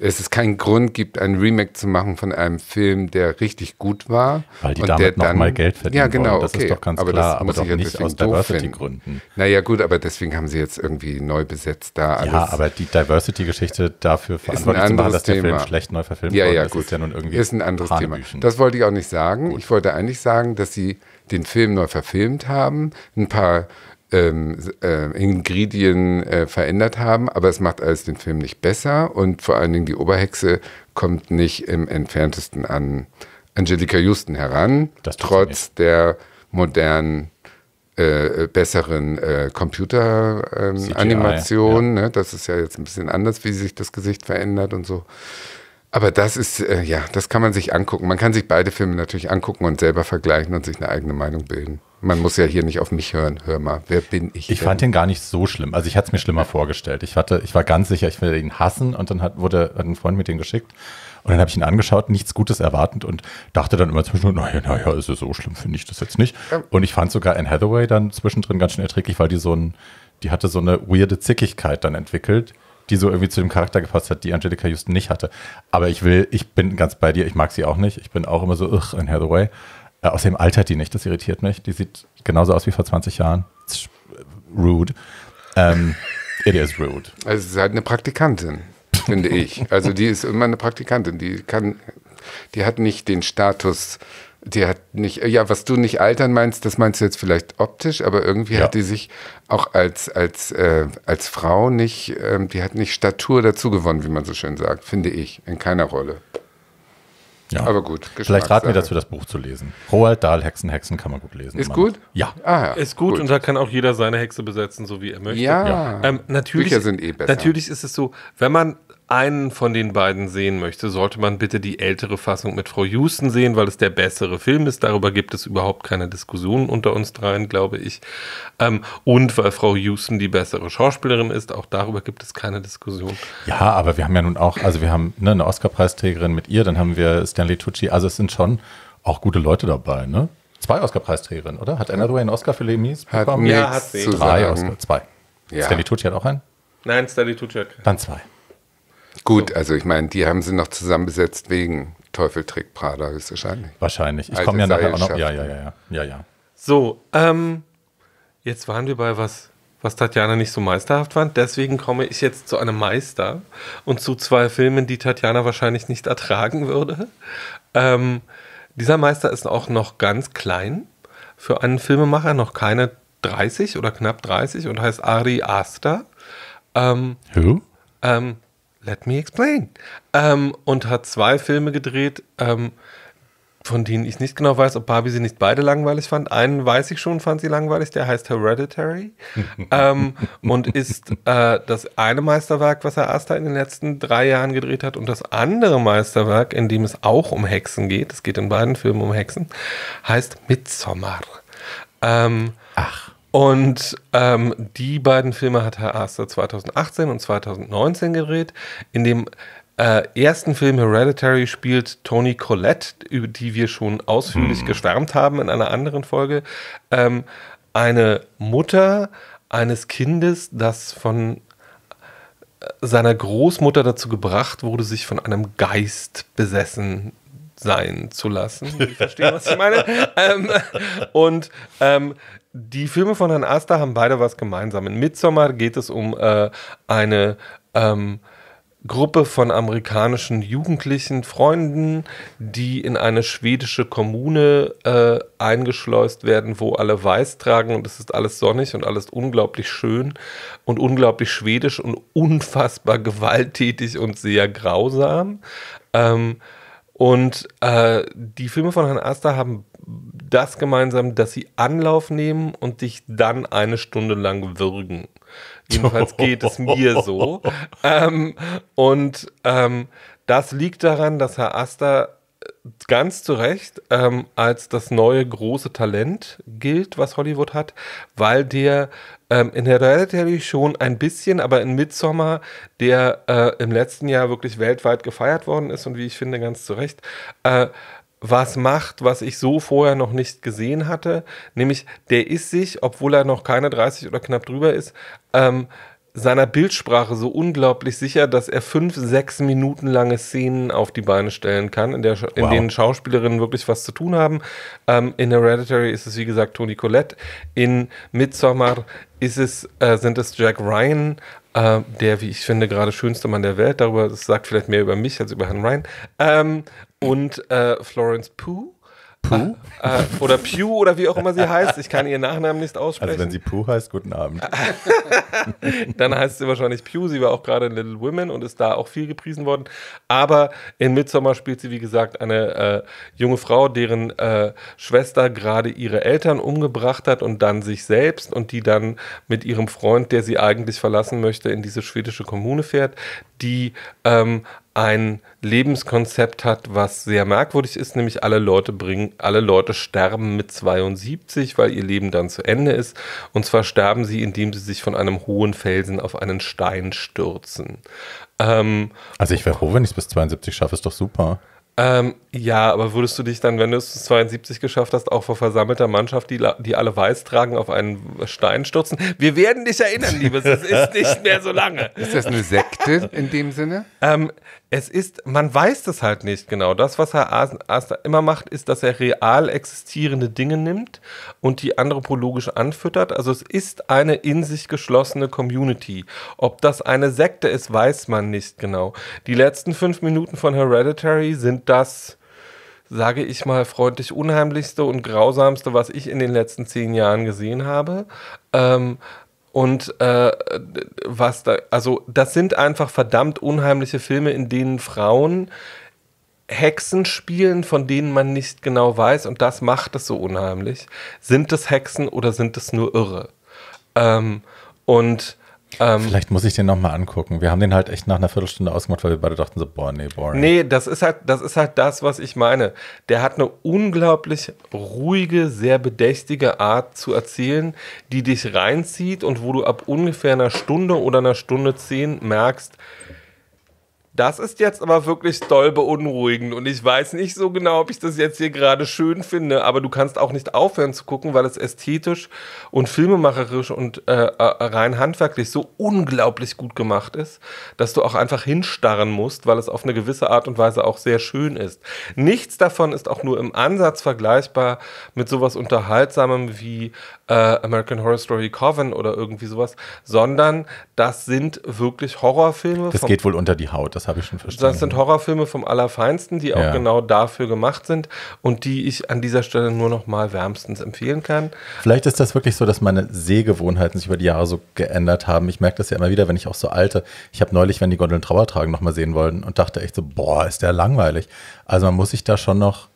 es ist keinen Grund gibt, ein Remake zu machen von einem Film, der richtig gut war. Weil die und damit nochmal Geld verdienen Ja, genau, wollen. Das okay. ist doch ganz aber klar, das aber doch nicht aus Diversity-Gründen. Naja gut, aber deswegen haben sie jetzt irgendwie neu besetzt da alles. Ja, aber die Diversity-Geschichte dafür verantwortlich zu machen, dass der Thema. Film schlecht neu verfilmt ja, wurde, ja, das ist ja nun irgendwie Ist ein anderes Thema. Das wollte ich auch nicht sagen. Gut. Ich wollte eigentlich sagen, dass sie den Film neu verfilmt haben, ein paar ähm, äh, Ingredienten äh, verändert haben, aber es macht alles den Film nicht besser und vor allen Dingen die Oberhexe kommt nicht im entferntesten an Angelika Houston heran, trotz der modernen äh, besseren äh, Computeranimation. Ähm, ja. ne? Das ist ja jetzt ein bisschen anders, wie sich das Gesicht verändert und so. Aber das ist, äh, ja, das kann man sich angucken. Man kann sich beide Filme natürlich angucken und selber vergleichen und sich eine eigene Meinung bilden. Man muss ja hier nicht auf mich hören. Hör mal, wer bin ich? Ich denn? fand den gar nicht so schlimm. Also ich hatte es mir schlimmer vorgestellt. Ich, hatte, ich war ganz sicher, ich werde ihn hassen und dann hat, wurde ein Freund mit dem geschickt. Und dann habe ich ihn angeschaut, nichts Gutes erwartend und dachte dann immer zwischendurch, naja, naja, ist es so schlimm, finde ich das jetzt nicht. Ähm. Und ich fand sogar Anne Hathaway dann zwischendrin ganz schön erträglich, weil die so ein, die hatte so eine weirde Zickigkeit dann entwickelt die so irgendwie zu dem Charakter gepasst hat, die Angelica Houston nicht hatte. Aber ich will, ich bin ganz bei dir, ich mag sie auch nicht. Ich bin auch immer so, ugh, in Hathaway. Äh, außerdem altert die nicht, das irritiert mich. Die sieht genauso aus wie vor 20 Jahren. Rude. Ähm, it is rude. Also sie ist halt eine Praktikantin, finde ich. Also die ist immer eine Praktikantin. Die kann, die hat nicht den Status die hat nicht, ja, was du nicht altern meinst, das meinst du jetzt vielleicht optisch, aber irgendwie ja. hat die sich auch als, als, äh, als Frau nicht, äh, die hat nicht Statur dazu gewonnen, wie man so schön sagt, finde ich, in keiner Rolle. Ja. Aber gut. Vielleicht raten wir dazu, das Buch zu lesen. Roald Dahl, Hexen, Hexen kann man gut lesen. Ist gut? Ja. Ah, ja. Ist gut, gut, und da kann auch jeder seine Hexe besetzen, so wie er möchte. Ja. ja. Ähm, natürlich, Bücher sind eh besser. Natürlich ist es so, wenn man einen von den beiden sehen möchte, sollte man bitte die ältere Fassung mit Frau Houston sehen, weil es der bessere Film ist. Darüber gibt es überhaupt keine Diskussion unter uns dreien, glaube ich. Ähm, und weil Frau Houston die bessere Schauspielerin ist, auch darüber gibt es keine Diskussion. Ja, aber wir haben ja nun auch, also wir haben ne, eine Oscar-Preisträgerin mit ihr, dann haben wir Stanley Tucci. Also es sind schon auch gute Leute dabei, ne? Zwei Oscar-Preisträgerinnen, oder? Hat Anna Hathaway einen Oscar für Les Mis bekommen? Hat ja, hat sie. Drei Oscar, zwei. Ja. Stanley Tucci hat auch einen? Nein, Stanley Tucci hat keinen. Dann zwei. Gut, so. also ich meine, die haben sie noch zusammenbesetzt wegen Teufeltrick Prada höchstwahrscheinlich. Wahrscheinlich. Ich komme ja nachher auch noch. Ja, ja, ja, ja, ja, ja. So, ähm, jetzt waren wir bei was, was Tatjana nicht so meisterhaft fand. Deswegen komme ich jetzt zu einem Meister und zu zwei Filmen, die Tatjana wahrscheinlich nicht ertragen würde. Ähm, dieser Meister ist auch noch ganz klein. Für einen Filmemacher noch keine 30 oder knapp 30 und heißt Ari Asta. Ähm, Who? Ähm, let me explain. Ähm, und hat zwei Filme gedreht, ähm, von denen ich nicht genau weiß, ob Barbie sie nicht beide langweilig fand. Einen weiß ich schon, fand sie langweilig, der heißt Hereditary ähm, und ist äh, das eine Meisterwerk, was er Asta in den letzten drei Jahren gedreht hat und das andere Meisterwerk, in dem es auch um Hexen geht, es geht in beiden Filmen um Hexen, heißt Midsommar. Ähm, Ach. Und ähm, die beiden Filme hat Herr Aster 2018 und 2019 gedreht. In dem äh, ersten Film Hereditary spielt Toni Collette, über die wir schon ausführlich hm. geschwärmt haben in einer anderen Folge, ähm, eine Mutter eines Kindes, das von äh, seiner Großmutter dazu gebracht wurde, sich von einem Geist besessen sein zu lassen. Ich verstehe, was ich meine. Ähm, und ähm, die Filme von Herrn Aster haben beide was gemeinsam. In Midsommar geht es um äh, eine ähm, Gruppe von amerikanischen jugendlichen Freunden, die in eine schwedische Kommune äh, eingeschleust werden, wo alle weiß tragen und es ist alles sonnig und alles unglaublich schön und unglaublich schwedisch und unfassbar gewalttätig und sehr grausam. Ähm, und äh, die Filme von Herrn Asta haben das gemeinsam, dass sie Anlauf nehmen und dich dann eine Stunde lang würgen. Jedenfalls geht es mir so. Ähm, und ähm, das liegt daran, dass Herr Asta ganz zu Recht ähm, als das neue große Talent gilt, was Hollywood hat, weil der ähm, in Hereditary schon ein bisschen, aber in Midsommar, der äh, im letzten Jahr wirklich weltweit gefeiert worden ist und wie ich finde, ganz zu Recht, äh, was macht, was ich so vorher noch nicht gesehen hatte. Nämlich, der ist sich, obwohl er noch keine 30 oder knapp drüber ist, ähm, seiner Bildsprache so unglaublich sicher, dass er fünf, sechs Minuten lange Szenen auf die Beine stellen kann, in, der, in wow. denen Schauspielerinnen wirklich was zu tun haben. Ähm, in Hereditary ist es, wie gesagt, Toni Collette. In Midsommar ist es, äh, sind es Jack Ryan, äh, der, wie ich finde, gerade schönste Mann der Welt. Darüber das sagt vielleicht mehr über mich als über Herrn Ryan. Ähm, und äh, Florence Pugh Puh? Ah, äh, oder Pew oder wie auch immer sie heißt. Ich kann ihren Nachnamen nicht aussprechen. Also wenn sie Puh heißt, guten Abend. Dann heißt sie wahrscheinlich Pew. Sie war auch gerade in Little Women und ist da auch viel gepriesen worden. Aber in Midsommar spielt sie, wie gesagt, eine äh, junge Frau, deren äh, Schwester gerade ihre Eltern umgebracht hat und dann sich selbst und die dann mit ihrem Freund, der sie eigentlich verlassen möchte, in diese schwedische Kommune fährt, die ähm, ein Lebenskonzept hat, was sehr merkwürdig ist, nämlich alle Leute bringen, alle Leute sterben mit 72, weil ihr Leben dann zu Ende ist. Und zwar sterben sie, indem sie sich von einem hohen Felsen auf einen Stein stürzen. Ähm, also ich wäre froh, wenn ich es bis 72 schaffe, ist doch super. Ähm, ja, aber würdest du dich dann, wenn du es bis 72 geschafft hast, auch vor versammelter Mannschaft, die, die alle weiß tragen, auf einen Stein stürzen? Wir werden dich erinnern, Liebes, es ist nicht mehr so lange. Ist das eine Sekte in dem Sinne? Ähm, es ist, man weiß das halt nicht genau. Das, was Herr Aster immer macht, ist, dass er real existierende Dinge nimmt und die anthropologisch anfüttert. Also es ist eine in sich geschlossene Community. Ob das eine Sekte ist, weiß man nicht genau. Die letzten fünf Minuten von Hereditary sind das, sage ich mal, freundlich unheimlichste und grausamste, was ich in den letzten zehn Jahren gesehen habe. Ähm, und äh, was da, also das sind einfach verdammt unheimliche Filme, in denen Frauen Hexen spielen, von denen man nicht genau weiß, und das macht es so unheimlich. Sind es Hexen oder sind es nur Irre? Ähm, und ähm, Vielleicht muss ich den nochmal angucken. Wir haben den halt echt nach einer Viertelstunde ausgemacht, weil wir beide dachten so, boah, nee, boring. Nee, das ist halt, das ist halt das, was ich meine. Der hat eine unglaublich ruhige, sehr bedächtige Art zu erzählen, die dich reinzieht und wo du ab ungefähr einer Stunde oder einer Stunde zehn merkst, das ist jetzt aber wirklich doll beunruhigend und ich weiß nicht so genau, ob ich das jetzt hier gerade schön finde, aber du kannst auch nicht aufhören zu gucken, weil es ästhetisch und filmemacherisch und äh, äh, rein handwerklich so unglaublich gut gemacht ist, dass du auch einfach hinstarren musst, weil es auf eine gewisse Art und Weise auch sehr schön ist. Nichts davon ist auch nur im Ansatz vergleichbar mit sowas Unterhaltsamem wie äh, American Horror Story Coven oder irgendwie sowas, sondern das sind wirklich Horrorfilme. Das geht wohl unter die Haut. Das habe ich schon verstanden. Das sind Horrorfilme vom Allerfeinsten, die auch ja. genau dafür gemacht sind und die ich an dieser Stelle nur noch mal wärmstens empfehlen kann. Vielleicht ist das wirklich so, dass meine Sehgewohnheiten sich über die Jahre so geändert haben. Ich merke das ja immer wieder, wenn ich auch so alte, ich habe neulich, wenn die Gondeln Trauer tragen, noch mal sehen wollen und dachte echt so, boah, ist der langweilig. Also man muss sich da schon noch,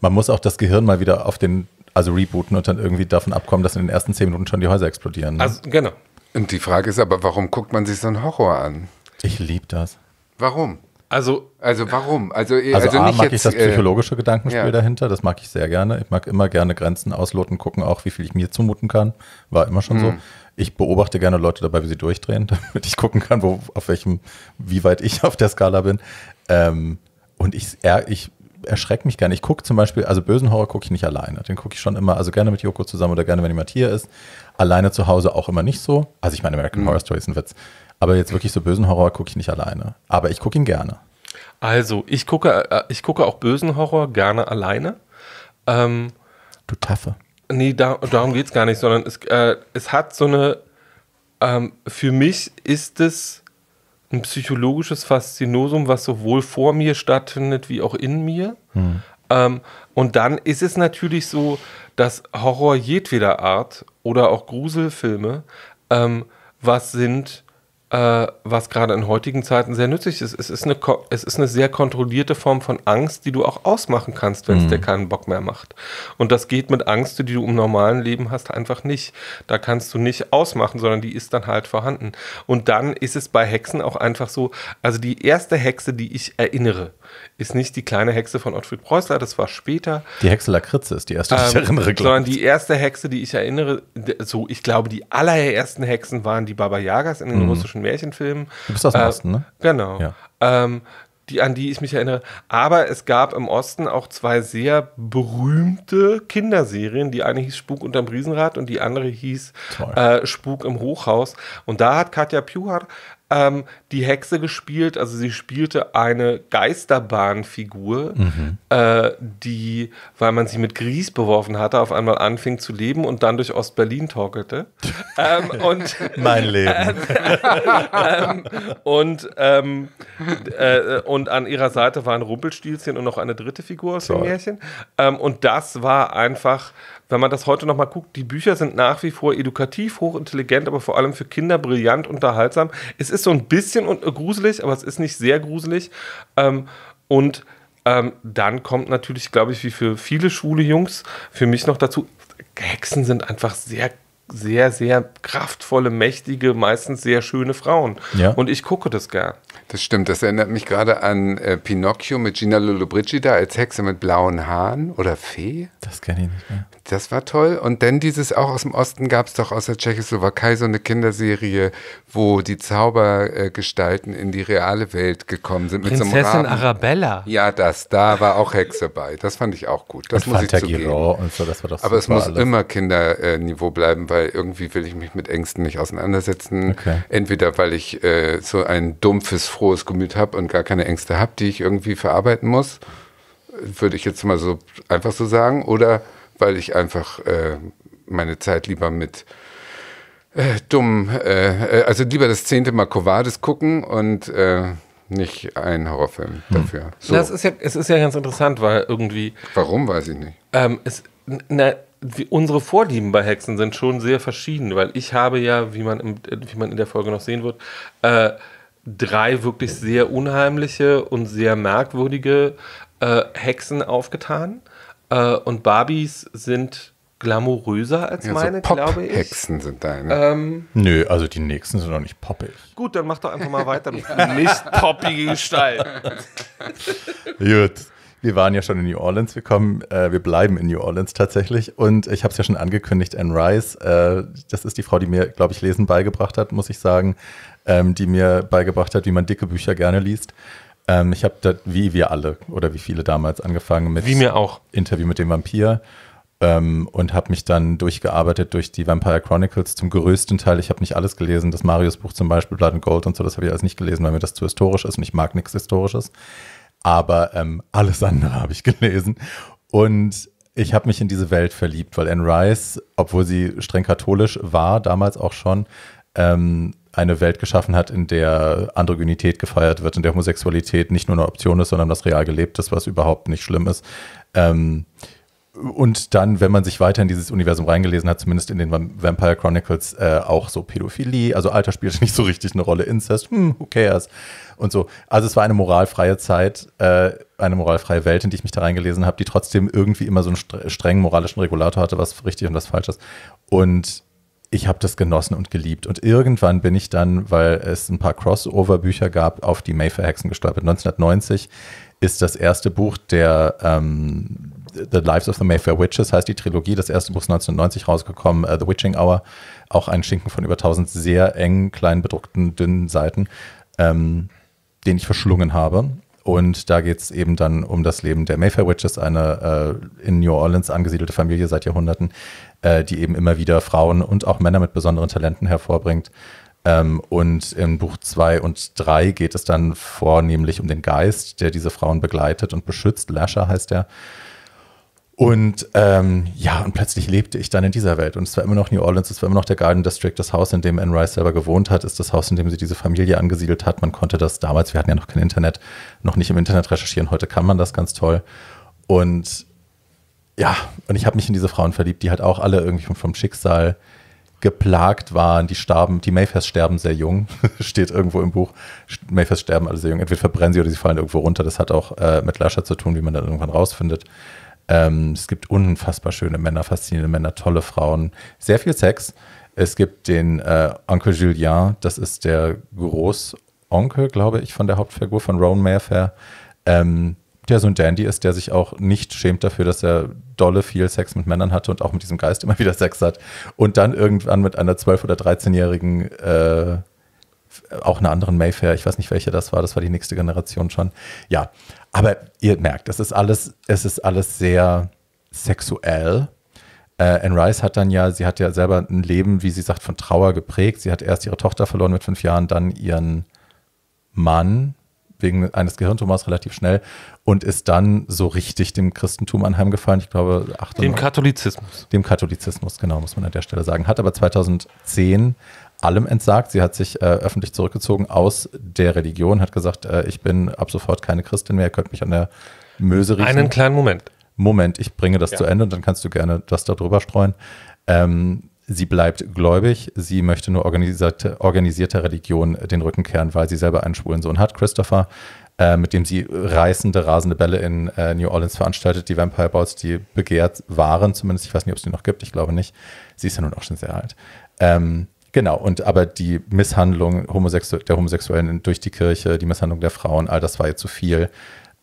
man muss auch das Gehirn mal wieder auf den, also rebooten und dann irgendwie davon abkommen, dass in den ersten zehn Minuten schon die Häuser explodieren. Ne? Also genau. Und die Frage ist aber, warum guckt man sich so einen Horror an? Ich liebe das. Warum? Also, also warum? Also, also, also A, nicht mag jetzt, ich das äh, psychologische äh, Gedankenspiel ja. dahinter, das mag ich sehr gerne. Ich mag immer gerne Grenzen ausloten, gucken auch, wie viel ich mir zumuten kann. War immer schon hm. so. Ich beobachte gerne Leute dabei, wie sie durchdrehen, damit ich gucken kann, wo, auf welchem, wie weit ich auf der Skala bin. Ähm, und ich, er, ich erschrecke mich gerne. Ich gucke zum Beispiel, also bösen Horror gucke ich nicht alleine. Den gucke ich schon immer, also gerne mit Joko zusammen oder gerne, wenn jemand hier ist. Alleine zu Hause auch immer nicht so. Also ich meine, American mhm. Horror Story ist ein Witz. Aber jetzt wirklich so bösen Horror gucke ich nicht alleine. Aber ich gucke ihn gerne. Also, ich gucke, äh, ich gucke auch bösen Horror gerne alleine. Ähm, du Taffe. Nee, da, darum geht es gar nicht, sondern es, äh, es hat so eine. Ähm, für mich ist es ein psychologisches Faszinosum, was sowohl vor mir stattfindet wie auch in mir. Hm. Ähm, und dann ist es natürlich so, dass Horror jedweder Art oder auch Gruselfilme ähm, was sind, äh, was gerade in heutigen Zeiten sehr nützlich ist. Es ist, eine, es ist eine sehr kontrollierte Form von Angst, die du auch ausmachen kannst, wenn es mhm. dir keinen Bock mehr macht. Und das geht mit Angst, die du im normalen Leben hast, einfach nicht. Da kannst du nicht ausmachen, sondern die ist dann halt vorhanden. Und dann ist es bei Hexen auch einfach so, also die erste Hexe, die ich erinnere, ist nicht die kleine Hexe von Ottfried Preußler, das war später. Die Hexe Lakritze ist die erste, die ich ähm, erinnere. Glaub. Sondern die erste Hexe, die ich erinnere, so ich glaube, die allerersten Hexen waren die Baba Yagas in den mhm. russischen diesen Märchenfilmen. Du bist aus dem äh, Osten, ne? Genau. Ja. Ähm, die, an die ich mich erinnere. Aber es gab im Osten auch zwei sehr berühmte Kinderserien. Die eine hieß Spuk unterm Riesenrad und die andere hieß äh, Spuk im Hochhaus. Und da hat Katja Piuhar ähm, die Hexe gespielt. Also sie spielte eine Geisterbahnfigur, mhm. äh, die, weil man sie mit Grieß beworfen hatte, auf einmal anfing zu leben und dann durch Ostberlin torkelte. ähm, und, mein Leben. Ähm, und, ähm, äh, und an ihrer Seite waren Rumpelstilzchen und noch eine dritte Figur aus Toll. dem Märchen. Ähm, und das war einfach wenn man das heute nochmal guckt, die Bücher sind nach wie vor edukativ, hochintelligent, aber vor allem für Kinder brillant, unterhaltsam. Es ist so ein bisschen gruselig, aber es ist nicht sehr gruselig. Ähm, und ähm, dann kommt natürlich, glaube ich, wie für viele schwule Jungs, für mich noch dazu, Hexen sind einfach sehr sehr, sehr kraftvolle, mächtige, meistens sehr schöne Frauen. Ja. Und ich gucke das gern. Das stimmt, das erinnert mich gerade an äh, Pinocchio mit Gina Lollobrigida als Hexe mit blauen Haaren oder Fee. Das kenne ich nicht mehr. Das war toll. Und dann dieses auch aus dem Osten gab es doch aus der Tschechoslowakei so eine Kinderserie, wo die Zaubergestalten in die reale Welt gekommen sind. Prinzessin so Arabella. Ja, das. Da war auch Hexe bei. Das fand ich auch gut. Das und muss Fanta ich zugeben. Und so, das war doch Aber es muss alles. immer Kinderniveau bleiben, weil irgendwie will ich mich mit Ängsten nicht auseinandersetzen. Okay. Entweder weil ich äh, so ein dumpfes, frohes Gemüt habe und gar keine Ängste habe, die ich irgendwie verarbeiten muss. Würde ich jetzt mal so einfach so sagen. Oder weil ich einfach äh, meine Zeit lieber mit äh, dumm, äh, äh, also lieber das zehnte Mal Covades gucken und äh, nicht einen Horrorfilm hm. dafür. Hm. So. Das ist ja, es ist ja ganz interessant, weil irgendwie. Warum weiß ich nicht. Ähm, es, na, unsere Vorlieben bei Hexen sind schon sehr verschieden, weil ich habe ja, wie man, im, wie man in der Folge noch sehen wird, äh, drei wirklich sehr unheimliche und sehr merkwürdige äh, Hexen aufgetan. Äh, und Barbies sind glamouröser als ja, meine, so glaube ich. Hexen sind deine. Ähm, Nö, also die nächsten sind doch nicht poppig. Gut, dann mach doch einfach mal weiter mit nicht poppigen Gestalt. Gut. Wir waren ja schon in New Orleans, wir kommen, äh, wir bleiben in New Orleans tatsächlich. Und ich habe es ja schon angekündigt, Anne Rice, äh, das ist die Frau, die mir, glaube ich, Lesen beigebracht hat, muss ich sagen, ähm, die mir beigebracht hat, wie man dicke Bücher gerne liest. Ähm, ich habe, wie wir alle oder wie viele damals, angefangen mit wie mir auch. Interview mit dem Vampir ähm, und habe mich dann durchgearbeitet durch die Vampire Chronicles zum größten Teil. Ich habe nicht alles gelesen, das Marius-Buch zum Beispiel, Blood and Gold und so, das habe ich alles nicht gelesen, weil mir das zu historisch ist und ich mag nichts Historisches. Aber ähm, alles andere habe ich gelesen. Und ich habe mich in diese Welt verliebt, weil Anne Rice, obwohl sie streng katholisch war, damals auch schon, ähm, eine Welt geschaffen hat, in der Androgynität gefeiert wird, in der Homosexualität nicht nur eine Option ist, sondern das real gelebt ist, was überhaupt nicht schlimm ist. Ähm, und dann, wenn man sich weiter in dieses Universum reingelesen hat, zumindest in den Vampire Chronicles, äh, auch so Pädophilie, also Alter spielt nicht so richtig eine Rolle, Incest, hm, who cares? Und so. Also es war eine moralfreie Zeit, äh, eine moralfreie Welt, in die ich mich da reingelesen habe, die trotzdem irgendwie immer so einen strengen moralischen Regulator hatte, was richtig und was falsch ist. Und ich habe das genossen und geliebt. Und irgendwann bin ich dann, weil es ein paar Crossover-Bücher gab, auf die Mayfair-Hexen gestolpert. 1990 ist das erste Buch der ähm, The Lives of the Mayfair Witches, heißt die Trilogie. Das erste Buch ist 1990 rausgekommen, uh, The Witching Hour. Auch ein Schinken von über 1000 sehr engen, klein bedruckten, dünnen Seiten, ähm, den ich verschlungen habe. Und da geht es eben dann um das Leben der Mayfair Witches, eine äh, in New Orleans angesiedelte Familie seit Jahrhunderten, äh, die eben immer wieder Frauen und auch Männer mit besonderen Talenten hervorbringt. Ähm, und in Buch 2 und 3 geht es dann vornehmlich um den Geist, der diese Frauen begleitet und beschützt. Lasher heißt er. Und ähm, ja, und plötzlich lebte ich dann in dieser Welt. Und es war immer noch New Orleans, es war immer noch der Garden District. Das Haus, in dem Anne Rice selber gewohnt hat, ist das Haus, in dem sie diese Familie angesiedelt hat. Man konnte das damals, wir hatten ja noch kein Internet, noch nicht im Internet recherchieren. Heute kann man das ganz toll. Und ja, und ich habe mich in diese Frauen verliebt, die halt auch alle irgendwie vom, Schicksal geplagt waren. Die starben, die Mayfairs sterben sehr jung, steht irgendwo im Buch. Mayfairs sterben alle sehr jung. Entweder verbrennen sie oder sie fallen irgendwo runter. Das hat auch äh, mit Lascher zu tun, wie man dann irgendwann rausfindet. Ähm, es gibt unfassbar schöne Männer, faszinierende Männer, tolle Frauen, sehr viel Sex. Es gibt den äh, Onkel Julien, das ist der Großonkel, glaube ich, von der Hauptfigur von Rowan Mayfair. Ähm, der so ein Dandy ist, der sich auch nicht schämt dafür, dass er dolle viel Sex mit Männern hatte und auch mit diesem Geist immer wieder Sex hat und dann irgendwann mit einer 12- oder 13-jährigen, äh, auch einer anderen Mayfair, ich weiß nicht, welche das war, das war die nächste Generation schon. Ja, aber ihr merkt, es ist alles, es ist alles sehr sexuell. Äh, Anne Rice hat dann ja, sie hat ja selber ein Leben, wie sie sagt, von Trauer geprägt. Sie hat erst ihre Tochter verloren mit fünf Jahren, dann ihren Mann wegen eines Gehirntumors relativ schnell und ist dann so richtig dem Christentum anheimgefallen. Ich glaube, 800, dem Katholizismus. Dem Katholizismus, genau, muss man an der Stelle sagen. Hat aber 2010 allem entsagt. Sie hat sich äh, öffentlich zurückgezogen aus der Religion, hat gesagt, äh, ich bin ab sofort keine Christin mehr, ihr könnt mich an der Möse riechen. Einen kleinen Moment. Moment, ich bringe das ja. zu Ende und dann kannst du gerne das da drüber streuen. Ähm, Sie bleibt gläubig, sie möchte nur organisierte, organisierter Religion den Rücken kehren, weil sie selber einen schwulen Sohn hat, Christopher, äh, mit dem sie reißende, rasende Bälle in äh, New Orleans veranstaltet, die Vampire Balls, die begehrt waren, zumindest, ich weiß nicht, ob es die noch gibt, ich glaube nicht. Sie ist ja nun auch schon sehr alt. Ähm, Genau, und aber die Misshandlung Homosexu der Homosexuellen durch die Kirche, die Misshandlung der Frauen, all das war ihr zu viel.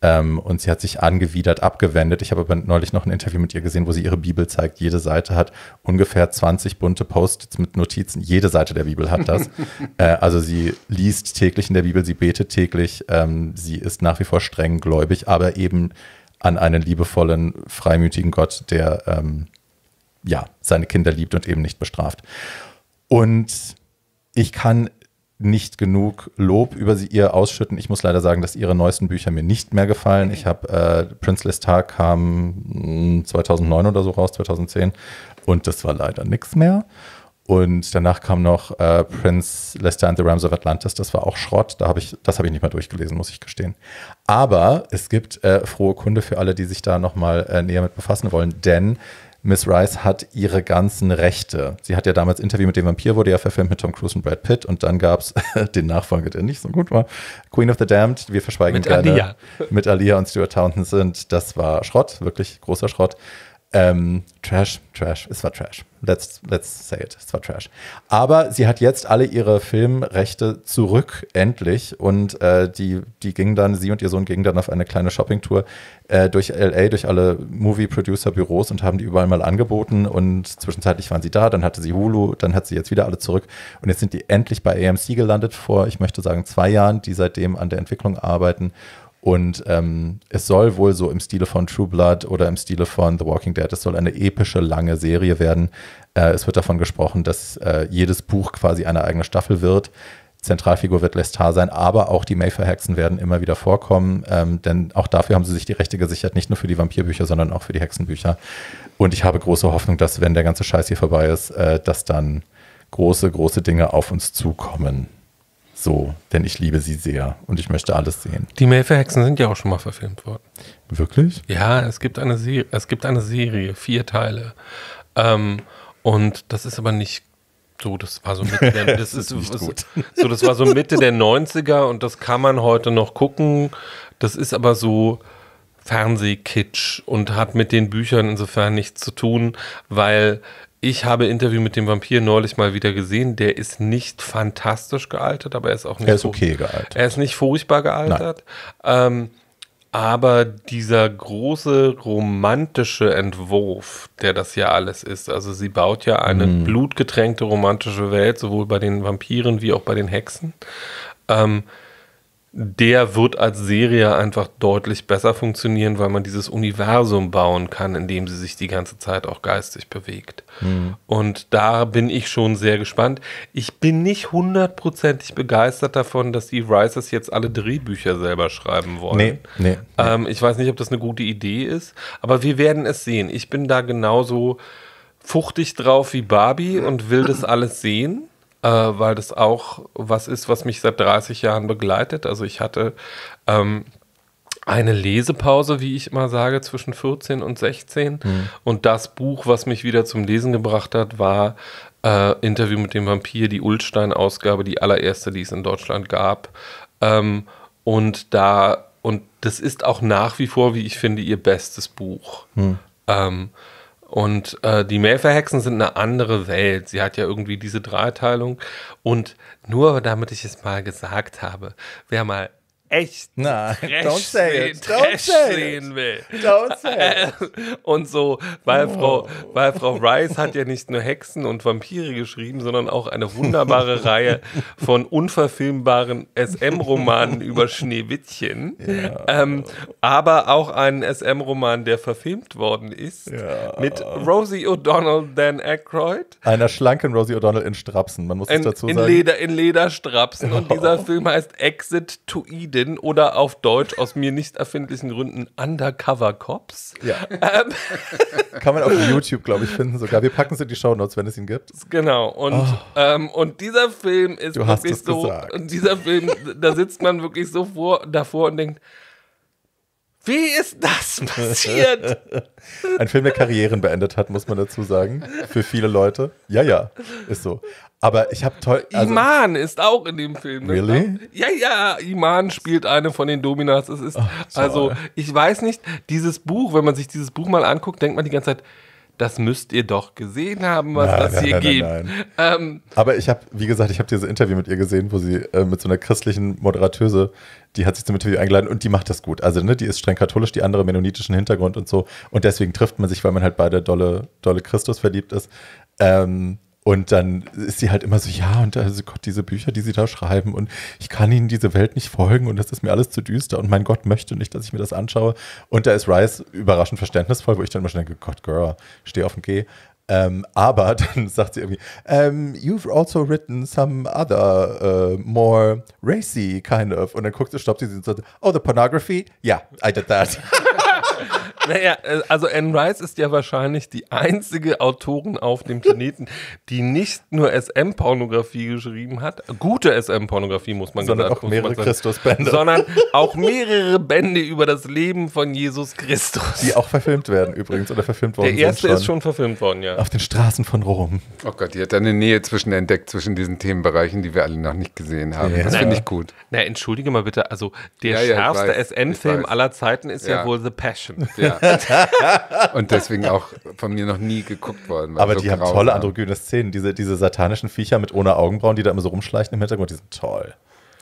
Ähm, und sie hat sich angewidert abgewendet. Ich habe aber neulich noch ein Interview mit ihr gesehen, wo sie ihre Bibel zeigt. Jede Seite hat ungefähr 20 bunte Posts mit Notizen. Jede Seite der Bibel hat das. äh, also sie liest täglich in der Bibel, sie betet täglich, ähm, sie ist nach wie vor streng gläubig, aber eben an einen liebevollen, freimütigen Gott, der ähm, ja seine Kinder liebt und eben nicht bestraft. Und ich kann nicht genug Lob über sie ihr ausschütten. Ich muss leider sagen, dass ihre neuesten Bücher mir nicht mehr gefallen. Ich habe äh, Prince Lestar kam 2009 hm, oder so raus, 2010 und das war leider nichts mehr. Und danach kam noch äh, Prince Lester and the Rams of Atlantis. Das war auch Schrott. Da hab ich, das habe ich nicht mal durchgelesen, muss ich gestehen. Aber es gibt äh, frohe Kunde für alle, die sich da nochmal äh, näher mit befassen wollen. Denn Miss Rice hat ihre ganzen Rechte. Sie hat ja damals Interview mit dem Vampir, wurde ja verfilmt mit Tom Cruise und Brad Pitt und dann gab es den Nachfolger, der nicht so gut war, Queen of the Damned, wir verschweigen mit gerne, Alia. mit Alia und Stuart Townsend, sind, das war Schrott, wirklich großer Schrott. Ähm, trash, Trash, es war Trash. Let's, let's say it, es war Trash. Aber sie hat jetzt alle ihre Filmrechte zurück, endlich. Und äh, die, die gingen dann, sie und ihr Sohn gingen dann auf eine kleine Shoppingtour äh, durch LA, durch alle Movie-Producer-Büros und haben die überall mal angeboten. Und zwischenzeitlich waren sie da, dann hatte sie Hulu, dann hat sie jetzt wieder alle zurück. Und jetzt sind die endlich bei AMC gelandet vor, ich möchte sagen, zwei Jahren, die seitdem an der Entwicklung arbeiten und ähm, es soll wohl so im Stile von True Blood oder im Stile von The Walking Dead, es soll eine epische, lange Serie werden. Äh, es wird davon gesprochen, dass äh, jedes Buch quasi eine eigene Staffel wird. Zentralfigur wird Lestar sein, aber auch die Mayfair-Hexen werden immer wieder vorkommen, ähm, denn auch dafür haben sie sich die Rechte gesichert, nicht nur für die Vampirbücher, sondern auch für die Hexenbücher. Und ich habe große Hoffnung, dass, wenn der ganze Scheiß hier vorbei ist, äh, dass dann große, große Dinge auf uns zukommen. So, denn ich liebe sie sehr und ich möchte alles sehen. Die Melfe-Hexen sind ja auch schon mal verfilmt worden. Wirklich? Ja, es gibt eine Serie, es gibt eine Serie, vier Teile. Ähm, und das ist aber nicht so, das war so Mitte der, das, das ist so, das war so Mitte der 90er und das kann man heute noch gucken. Das ist aber so Fernsehkitsch und hat mit den Büchern insofern nichts zu tun, weil ich habe Interview mit dem Vampir neulich mal wieder gesehen. Der ist nicht fantastisch gealtert, aber er ist auch nicht. Er ist okay gealtert. Er ist nicht furchtbar gealtert. Ähm, aber dieser große romantische Entwurf, der das ja alles ist, also sie baut ja eine mhm. blutgetränkte romantische Welt, sowohl bei den Vampiren wie auch bei den Hexen. Ähm, der wird als Serie einfach deutlich besser funktionieren, weil man dieses Universum bauen kann, in dem sie sich die ganze Zeit auch geistig bewegt. Mhm. Und da bin ich schon sehr gespannt. Ich bin nicht hundertprozentig begeistert davon, dass die Rises jetzt alle Drehbücher selber schreiben wollen. Nee, nee. Ähm, ich weiß nicht, ob das eine gute Idee ist, aber wir werden es sehen. Ich bin da genauso fuchtig drauf wie Barbie und will das alles sehen äh, weil das auch was ist, was mich seit 30 Jahren begleitet. Also ich hatte ähm, eine Lesepause, wie ich immer sage, zwischen 14 und 16. Mhm. Und das Buch, was mich wieder zum Lesen gebracht hat, war äh, Interview mit dem Vampir, die Ulstein-Ausgabe, die allererste, die es in Deutschland gab. Ähm, und da, und das ist auch nach wie vor, wie ich finde, ihr bestes Buch. Mhm. Ähm, und äh, die Melverhexen sind eine andere Welt. Sie hat ja irgendwie diese Dreiteilung. Und nur damit ich es mal gesagt habe, wer mal echt Nein, Trash don't say it. Don't say sehen it. will. Don't say it. Und so, weil, oh. Frau, weil Frau Rice hat ja nicht nur Hexen und Vampire geschrieben, sondern auch eine wunderbare Reihe von unverfilmbaren SM-Romanen über Schneewittchen. Ja. Ähm, aber auch einen SM-Roman, der verfilmt worden ist, ja. mit Rosie O'Donnell, Dan Aykroyd. Einer schlanken Rosie O'Donnell in Strapsen, man muss in, es dazu sagen. In, Leder, in Lederstrapsen. Und oh. dieser Film heißt Exit to Eden. Agenten oder auf Deutsch aus mir nicht erfindlichen Gründen Undercover Cops. Ja. Ähm. Kann man auf YouTube, glaube ich, finden sogar. Wir packen es in die Show Notes, wenn es ihn gibt. Genau. Und, oh. ähm, und dieser Film ist du wirklich so. Und dieser Film, da sitzt man wirklich so vor, davor und denkt, wie ist das passiert? Ein Film, der Karrieren beendet hat, muss man dazu sagen. Für viele Leute. Ja, ja, ist so. Aber ich habe toll. Also Iman ist auch in dem Film. Ne? Really? Ja, ja, Iman spielt eine von den Dominas. Es ist, oh, also, ich weiß nicht, dieses Buch, wenn man sich dieses Buch mal anguckt, denkt man die ganze Zeit, das müsst ihr doch gesehen haben, was nein, das nein, hier nein, gibt. Ähm, Aber ich habe, wie gesagt, ich habe dieses Interview mit ihr gesehen, wo sie äh, mit so einer christlichen Moderatöse, die hat sich zum Interview eingeladen und die macht das gut. Also, ne, die ist streng katholisch, die andere mennonitischen Hintergrund und so. Und deswegen trifft man sich, weil man halt beide dolle, dolle Christus verliebt ist. Ähm, und dann ist sie halt immer so, ja, und also Gott, diese Bücher, die sie da schreiben, und ich kann ihnen diese Welt nicht folgen und das ist mir alles zu düster und mein Gott möchte nicht, dass ich mir das anschaue. Und da ist Rice überraschend verständnisvoll, wo ich dann immer schon denke, Gott, Girl, steh auf und geh. Ähm, aber dann sagt sie irgendwie, um, ähm, you've also written some other, uh, more racy kind of. Und dann guckt sie, stoppt sie und sagt, oh, the pornography? Yeah, I did that. Naja, äh, also Anne Rice ist ja wahrscheinlich die einzige Autorin auf dem Planeten, die nicht nur SM-Pornografie geschrieben hat, gute SM-Pornografie muss man sondern gesagt, auch mehrere Christusbände, sondern auch mehrere Bände über das Leben von Jesus Christus, die auch verfilmt werden übrigens oder verfilmt worden. Der erste schon. ist schon verfilmt worden, ja. Auf den Straßen von Rom. Oh Gott, die hat eine Nähe zwischen entdeckt zwischen diesen Themenbereichen, die wir alle noch nicht gesehen haben. Ja. Das finde ich gut. Na, entschuldige mal bitte, also der ja, ja, schärfste SN-Film aller Zeiten ist ja. wohl The Passion. Ja. Und deswegen auch von mir noch nie geguckt worden. Aber so die haben tolle androgyne Szenen. Diese, diese satanischen Viecher mit ohne Augenbrauen, die da immer so rumschleichen im Hintergrund, die sind toll.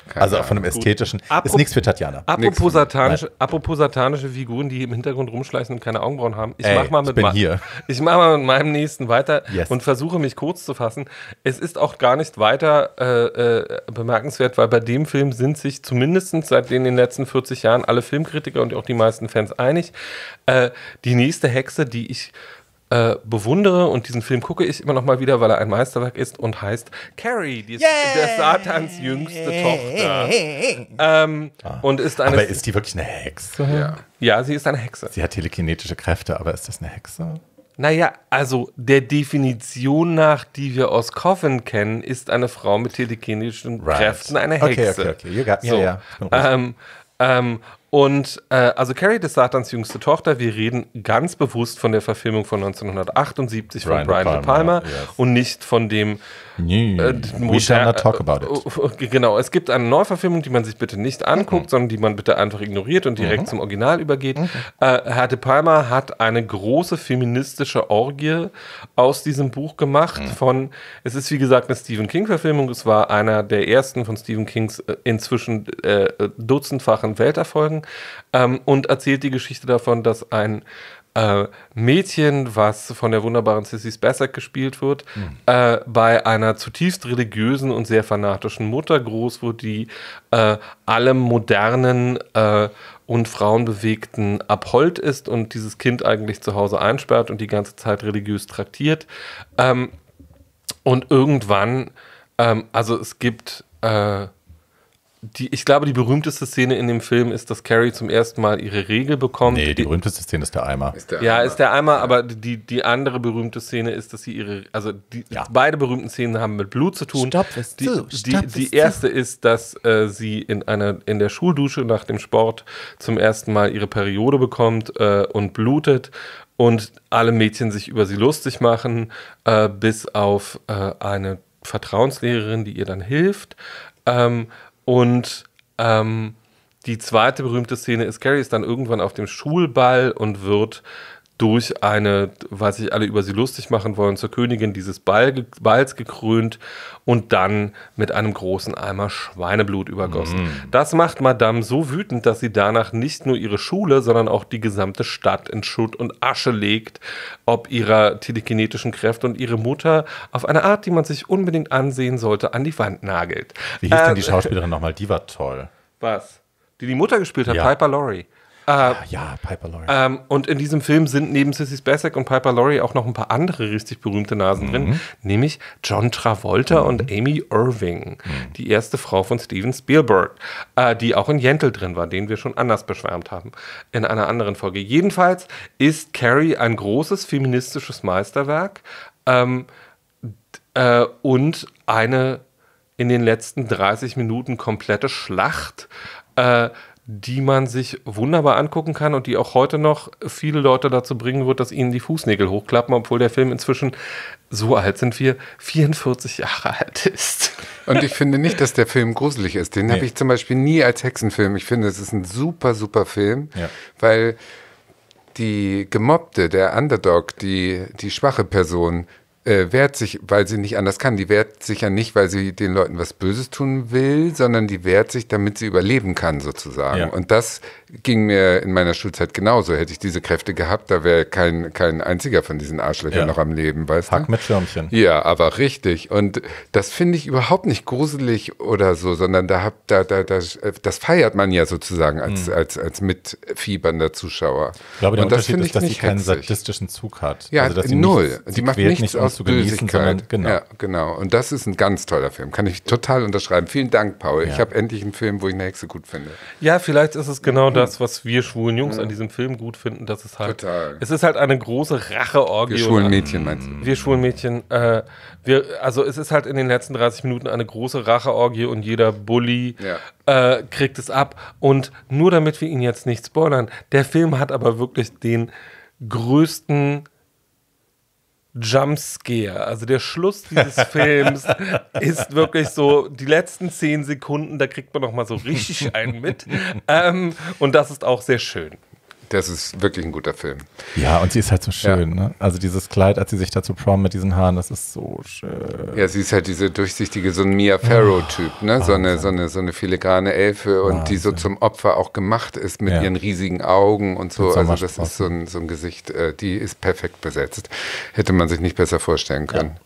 Keine also auch von einem ästhetischen. Gut. Ist nichts für Tatjana. Apropos, satanische, apropos satanische Figuren, die im Hintergrund rumschleichen und keine Augenbrauen haben. Ich Ey, mach mal mit ich bin hier. Ich mache mal mit meinem nächsten weiter yes. und versuche mich kurz zu fassen. Es ist auch gar nicht weiter äh, äh bemerkenswert, weil bei dem Film sind sich zumindest seit den letzten 40 Jahren alle Filmkritiker und auch die meisten Fans einig. Äh, die nächste Hexe, die ich äh, bewundere und diesen Film gucke ich immer noch mal wieder, weil er ein Meisterwerk ist und heißt Carrie, die ist der Satans jüngste Tochter. Ähm, ah. Und ist eine. Aber ist die wirklich eine Hexe? Ja. ja, sie ist eine Hexe. Sie hat telekinetische Kräfte, aber ist das eine Hexe? Naja, also der Definition nach, die wir aus Coffin kennen, ist eine Frau mit telekinetischen right. Kräften eine Hexe. Okay, okay, okay. You got, so, yeah, yeah. Ähm, ähm, und äh, also Carrie des Satans jüngste Tochter, wir reden ganz bewusst von der Verfilmung von 1978 Brian von Brian De Palma, De Palma yes. und nicht von dem nee, äh, We shall not talk äh, about it. Oh, oh, genau, es gibt eine Neuverfilmung, die man sich bitte nicht anguckt, mhm. sondern die man bitte einfach ignoriert und direkt mhm. zum Original übergeht. Mhm. Äh, Herr De Palma hat eine große feministische Orgie aus diesem Buch gemacht mhm. von, es ist wie gesagt eine Stephen King-Verfilmung, es war einer der ersten von Stephen Kings äh, inzwischen äh, äh, dutzendfachen Welterfolgen. Augen ähm, und erzählt die Geschichte davon, dass ein äh, Mädchen, was von der wunderbaren Sissy Spacek gespielt wird, mhm. äh, bei einer zutiefst religiösen und sehr fanatischen Mutter groß wird, die äh, allem modernen äh, und frauenbewegten abhold ist und dieses Kind eigentlich zu Hause einsperrt und die ganze Zeit religiös traktiert. Ähm, und irgendwann, ähm, also es gibt äh, die, ich glaube, die berühmteste Szene in dem Film ist, dass Carrie zum ersten Mal ihre Regel bekommt. Nee, die, die berühmteste Szene ist der Eimer. Ist der ja, Eimer. ist der Eimer, aber die, die andere berühmte Szene ist, dass sie ihre, also die, ja. beide berühmten Szenen haben mit Blut zu tun. Stopp, ist die, stopp, die, die erste ist, dass äh, sie in einer in der Schuldusche nach dem Sport zum ersten Mal ihre Periode bekommt äh, und blutet und alle Mädchen sich über sie lustig machen, äh, bis auf äh, eine Vertrauenslehrerin, die ihr dann hilft. Ähm, und ähm, die zweite berühmte Szene ist, Carrie ist dann irgendwann auf dem Schulball und wird durch eine, weil sich alle über sie lustig machen wollen, zur Königin dieses Ball, Balls gekrönt und dann mit einem großen Eimer Schweineblut übergossen. Mm. Das macht Madame so wütend, dass sie danach nicht nur ihre Schule, sondern auch die gesamte Stadt in Schutt und Asche legt, ob ihrer telekinetischen Kräfte und ihre Mutter auf eine Art, die man sich unbedingt ansehen sollte, an die Wand nagelt. Wie hieß äh, denn die ähm, Schauspielerin nochmal? Die war toll. Was? Die die Mutter gespielt hat, ja. Piper Laurie. Äh, ah, ja, Piper Laurie. Ähm, und in diesem Film sind neben Sissy Spacek und Piper Laurie auch noch ein paar andere richtig berühmte Nasen mhm. drin, nämlich John Travolta mhm. und Amy Irving, mhm. die erste Frau von Steven Spielberg, äh, die auch in Jentel drin war, den wir schon anders beschwärmt haben in einer anderen Folge. Jedenfalls ist Carrie ein großes feministisches Meisterwerk ähm, äh, und eine in den letzten 30 Minuten komplette Schlacht äh, die man sich wunderbar angucken kann und die auch heute noch viele Leute dazu bringen wird, dass ihnen die Fußnägel hochklappen, obwohl der Film inzwischen, so alt sind wir, 44 Jahre alt ist. Und ich finde nicht, dass der Film gruselig ist. Den nee. habe ich zum Beispiel nie als Hexenfilm. Ich finde, es ist ein super, super Film, ja. weil die Gemobbte, der Underdog, die, die schwache Person, äh, wehrt sich, weil sie nicht anders kann. Die wehrt sich ja nicht, weil sie den Leuten was Böses tun will, sondern die wehrt sich, damit sie überleben kann, sozusagen. Ja. Und das ging mir in meiner Schulzeit genauso. Hätte ich diese Kräfte gehabt, da wäre kein, kein einziger von diesen Arschlöchern ja. noch am Leben, weißt Hack du? mit Schirmchen. Ja, aber richtig. Und das finde ich überhaupt nicht gruselig oder so, sondern da, hab, da, da, da das feiert man ja sozusagen als, mhm. als, als, mitfiebernder Zuschauer. Ich glaube, der Und Unterschied das ist, dass sie keinen sadistischen Zug hat. Ja, also, null. Nicht, die macht nichts nicht, aus Bösigkeit. Genau. Ja, genau. Und das ist ein ganz toller Film. Kann ich total unterschreiben. Vielen Dank, Paul. Ja. Ich habe endlich einen Film, wo ich eine Hexe gut finde. Ja, vielleicht ist es genau das das, was wir schwulen Jungs ja. an diesem Film gut finden, dass es halt. Total. Es ist halt eine große Racheorgie. Wir schwulen Mädchen, meinst du? Wir schwulen Mädchen. Äh, wir, also, es ist halt in den letzten 30 Minuten eine große Racheorgie und jeder Bully ja. äh, kriegt es ab. Und nur damit wir ihn jetzt nicht spoilern, der Film hat aber wirklich den größten Jumpscare. Also der Schluss dieses Films ist wirklich so, die letzten zehn Sekunden, da kriegt man noch mal so richtig einen mit. Ähm, und das ist auch sehr schön. Das ist wirklich ein guter Film. Ja, und sie ist halt so schön. Ja. Ne? Also dieses Kleid, als sie sich dazu prom mit diesen Haaren, das ist so schön. Ja, sie ist halt diese durchsichtige, so ein Mia Farrow-Typ, ne? so, eine, so, eine, so eine filigrane Elfe und Wahnsinn. die so zum Opfer auch gemacht ist mit ja. ihren riesigen Augen und so. Also das ist so ein, so ein Gesicht, äh, die ist perfekt besetzt. Hätte man sich nicht besser vorstellen können. Ja.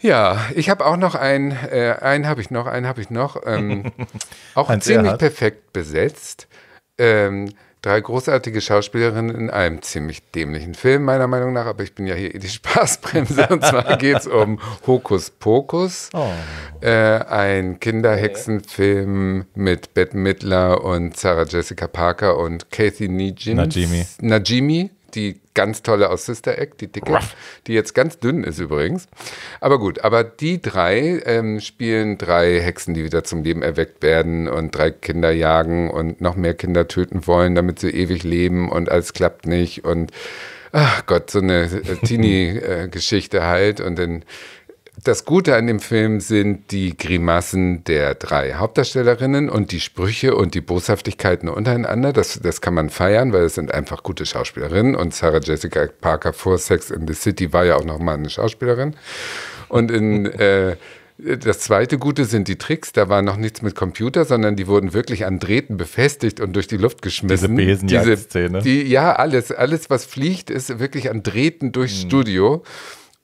Ja, ich habe auch noch einen, äh, einen habe ich noch, einen habe ich noch, ähm, auch ziemlich Erhard. perfekt besetzt. Ähm, Drei großartige Schauspielerinnen in einem ziemlich dämlichen Film, meiner Meinung nach, aber ich bin ja hier eh die Spaßbremse. Und zwar geht es um Hokus Pokus, oh. äh, ein Kinderhexenfilm mit Bette Midler und Sarah Jessica Parker und Kathy Nijim, Najimi. Najimi, die ganz tolle aus Sister Act, die dicke, Ruff. die jetzt ganz dünn ist übrigens. Aber gut, aber die drei ähm, spielen drei Hexen, die wieder zum Leben erweckt werden und drei Kinder jagen und noch mehr Kinder töten wollen, damit sie ewig leben und alles klappt nicht und ach Gott, so eine äh, Teenie-Geschichte äh, halt und dann das Gute an dem Film sind die Grimassen der drei Hauptdarstellerinnen und die Sprüche und die Boshaftigkeiten untereinander. Das, das kann man feiern, weil es sind einfach gute Schauspielerinnen. Und Sarah Jessica Parker vor Sex in the City war ja auch nochmal eine Schauspielerin. Und in. Äh, das zweite Gute sind die Tricks. Da war noch nichts mit Computer, sondern die wurden wirklich an Drähten befestigt und durch die Luft geschmissen. Diese besen Diese, Die, ja, alles, alles, was fliegt, ist wirklich an Drähten durchs hm. Studio.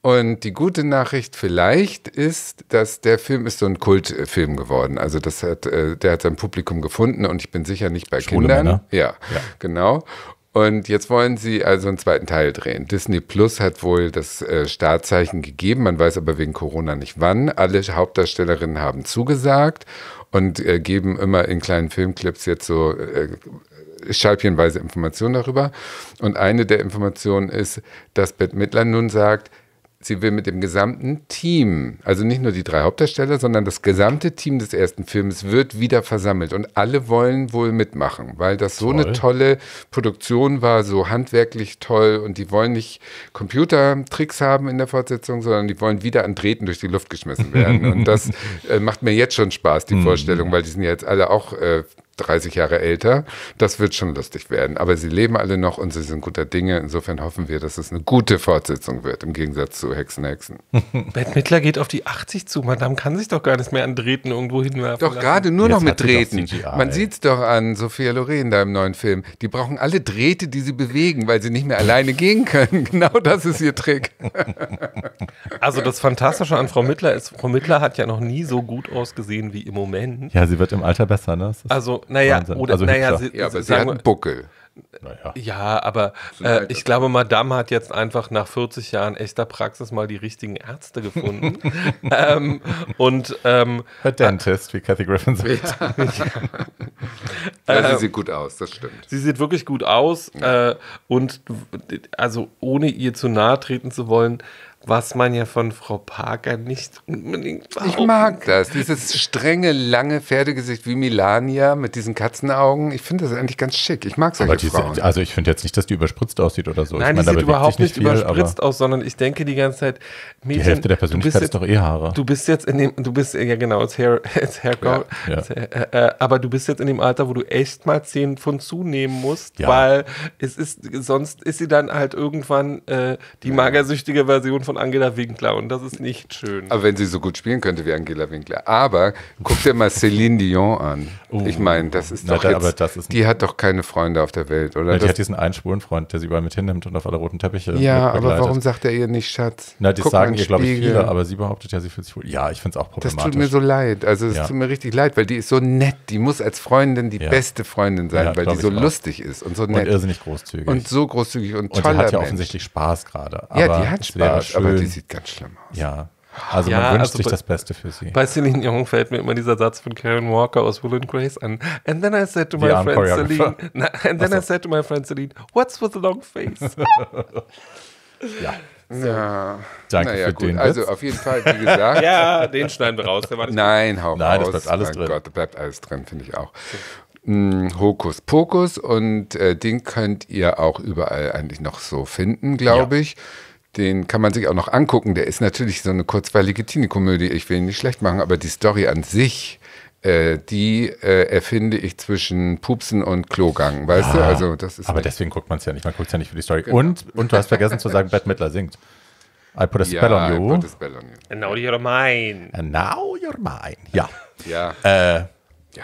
Und die gute Nachricht vielleicht ist, dass der Film ist so ein Kultfilm geworden. Also das hat, äh, der hat sein Publikum gefunden und ich bin sicher nicht bei Schwule Kindern. Männer. Ja, ja, genau. Und jetzt wollen sie also einen zweiten Teil drehen. Disney Plus hat wohl das äh, Startzeichen gegeben, man weiß aber wegen Corona nicht wann. Alle Hauptdarstellerinnen haben zugesagt und äh, geben immer in kleinen Filmclips jetzt so äh, scheibchenweise Informationen darüber. Und eine der Informationen ist, dass Bett Midler nun sagt, sie will mit dem gesamten Team, also nicht nur die drei Hauptdarsteller, sondern das gesamte Team des ersten Films wird wieder versammelt und alle wollen wohl mitmachen, weil das so toll. eine tolle Produktion war, so handwerklich toll und die wollen nicht Computertricks haben in der Fortsetzung, sondern die wollen wieder an Drähten durch die Luft geschmissen werden. und das äh, macht mir jetzt schon Spaß, die hm. Vorstellung, weil die sind ja jetzt alle auch äh, 30 Jahre älter. Das wird schon lustig werden. Aber sie leben alle noch und sie sind guter Dinge. Insofern hoffen wir, dass es eine gute Fortsetzung wird, im Gegensatz zu Hexen, Hexen. Mittler geht auf die 80 zu. Madame kann sich doch gar nicht mehr an Drähten irgendwo hinwerfen. Doch, gerade nur noch mit Drähten. CGI, Man sieht es doch an Sophia Loren da im neuen Film. Die brauchen alle Drähte, die sie bewegen, weil sie nicht mehr alleine gehen können. Genau das ist ihr Trick. also das Fantastische an Frau Mittler ist, Frau Mittler hat ja noch nie so gut ausgesehen wie im Moment. Ja, sie wird im Alter besser, ne? Also naja, Wahnsinn. oder, also naja, sie, ja, aber sie, hat einen Buckel. Naja. Ja, aber äh, ich glaube, Madame hat jetzt einfach nach 40 Jahren echter Praxis mal die richtigen Ärzte gefunden. ähm, und ähm, A Dentist, äh, wie Kathy Griffin sagt. Ja. ja. sie ähm, sieht gut aus, das stimmt. Sie sieht wirklich gut aus. Ja. Äh, und also ohne ihr zu nahe treten zu wollen, was man ja von Frau Parker nicht unbedingt braucht. Ich mag das. Dieses strenge, lange Pferdegesicht wie Melania mit diesen Katzenaugen. Ich finde das eigentlich ganz schick. Ich mag solche aber die, Frauen. Also ich finde jetzt nicht, dass die überspritzt aussieht oder so. Nein, ich die sieht überhaupt nicht, viel, überspritzt aus, sondern ich denke die ganze Zeit, Mädchen, Die Hälfte der Persönlichkeit jetzt, ist doch eh Haare. Du bist jetzt in dem, du bist, ja genau, als Hair, als Hair ja. Als Hair, äh, äh, aber du bist jetzt in dem Alter, wo du echt mal 10 Pfund zunehmen musst, ja. weil es ist, sonst ist sie dann halt irgendwann äh, die magersüchtige Version von von Angela Winkler und das ist nicht schön. Aber wenn sie so gut spielen könnte wie Angela Winkler. Aber guck dir mal Céline Dion an. Oh. Ich meine, das ist doch da, jetzt, das ist die hat doch keine Freunde auf der Welt, oder? Na, die hat diesen einen Einspurenfreund, der sie überall mit hinnimmt und auf alle roten Teppiche Ja, aber warum sagt er ihr nicht, Schatz? Na, das guck sagen ihr, glaube ich, viele, aber sie behauptet ja, sie fühlt sich wohl. Ja, ich finde es auch problematisch. Das tut mir so leid. Also es ja. tut mir richtig leid, weil die ist so nett. Die muss als Freundin die ja. beste Freundin sein, ja, weil die so lustig ist und so nett. Und irrsinnig großzügig. Und so großzügig und, und die hat ja Mensch. offensichtlich Spaß gerade. Ja, die hat Spaß. Schön, aber die sieht ganz schlimm aus. Ja. Also ja, man wünscht also sich das Beste für sie. Bei Celine Dion fällt mir immer dieser Satz von Karen Walker aus Will and Grace an. And then I said to my friend Celine, na, and then so. I said to my friend Celine, what's with the long face? ja. So. Ja. Danke naja, für gut. den. Also Witz. auf jeden Fall, wie gesagt. ja, den schneiden wir raus. Nein, hau Nein, raus. das bleibt alles mein drin. Gott, da bleibt alles drin, finde ich auch. Mm, Hokus Pokus und äh, den könnt ihr auch überall eigentlich noch so finden, glaube ja. ich. Den kann man sich auch noch angucken. Der ist natürlich so eine kurzweilige Teenie-Komödie. Ich will ihn nicht schlecht machen, aber die Story an sich, äh, die äh, erfinde ich zwischen Pupsen und Klogang, weißt ah, du? Also, das ist aber nicht. deswegen guckt man es ja nicht. Man guckt es ja nicht für die Story. Genau. Und, und du hast vergessen zu sagen, Bad Midler singt. I put a spell ja, on you. I put a spell on you. And now you're mine. And now you're mine. Ja. ja. Äh, ja.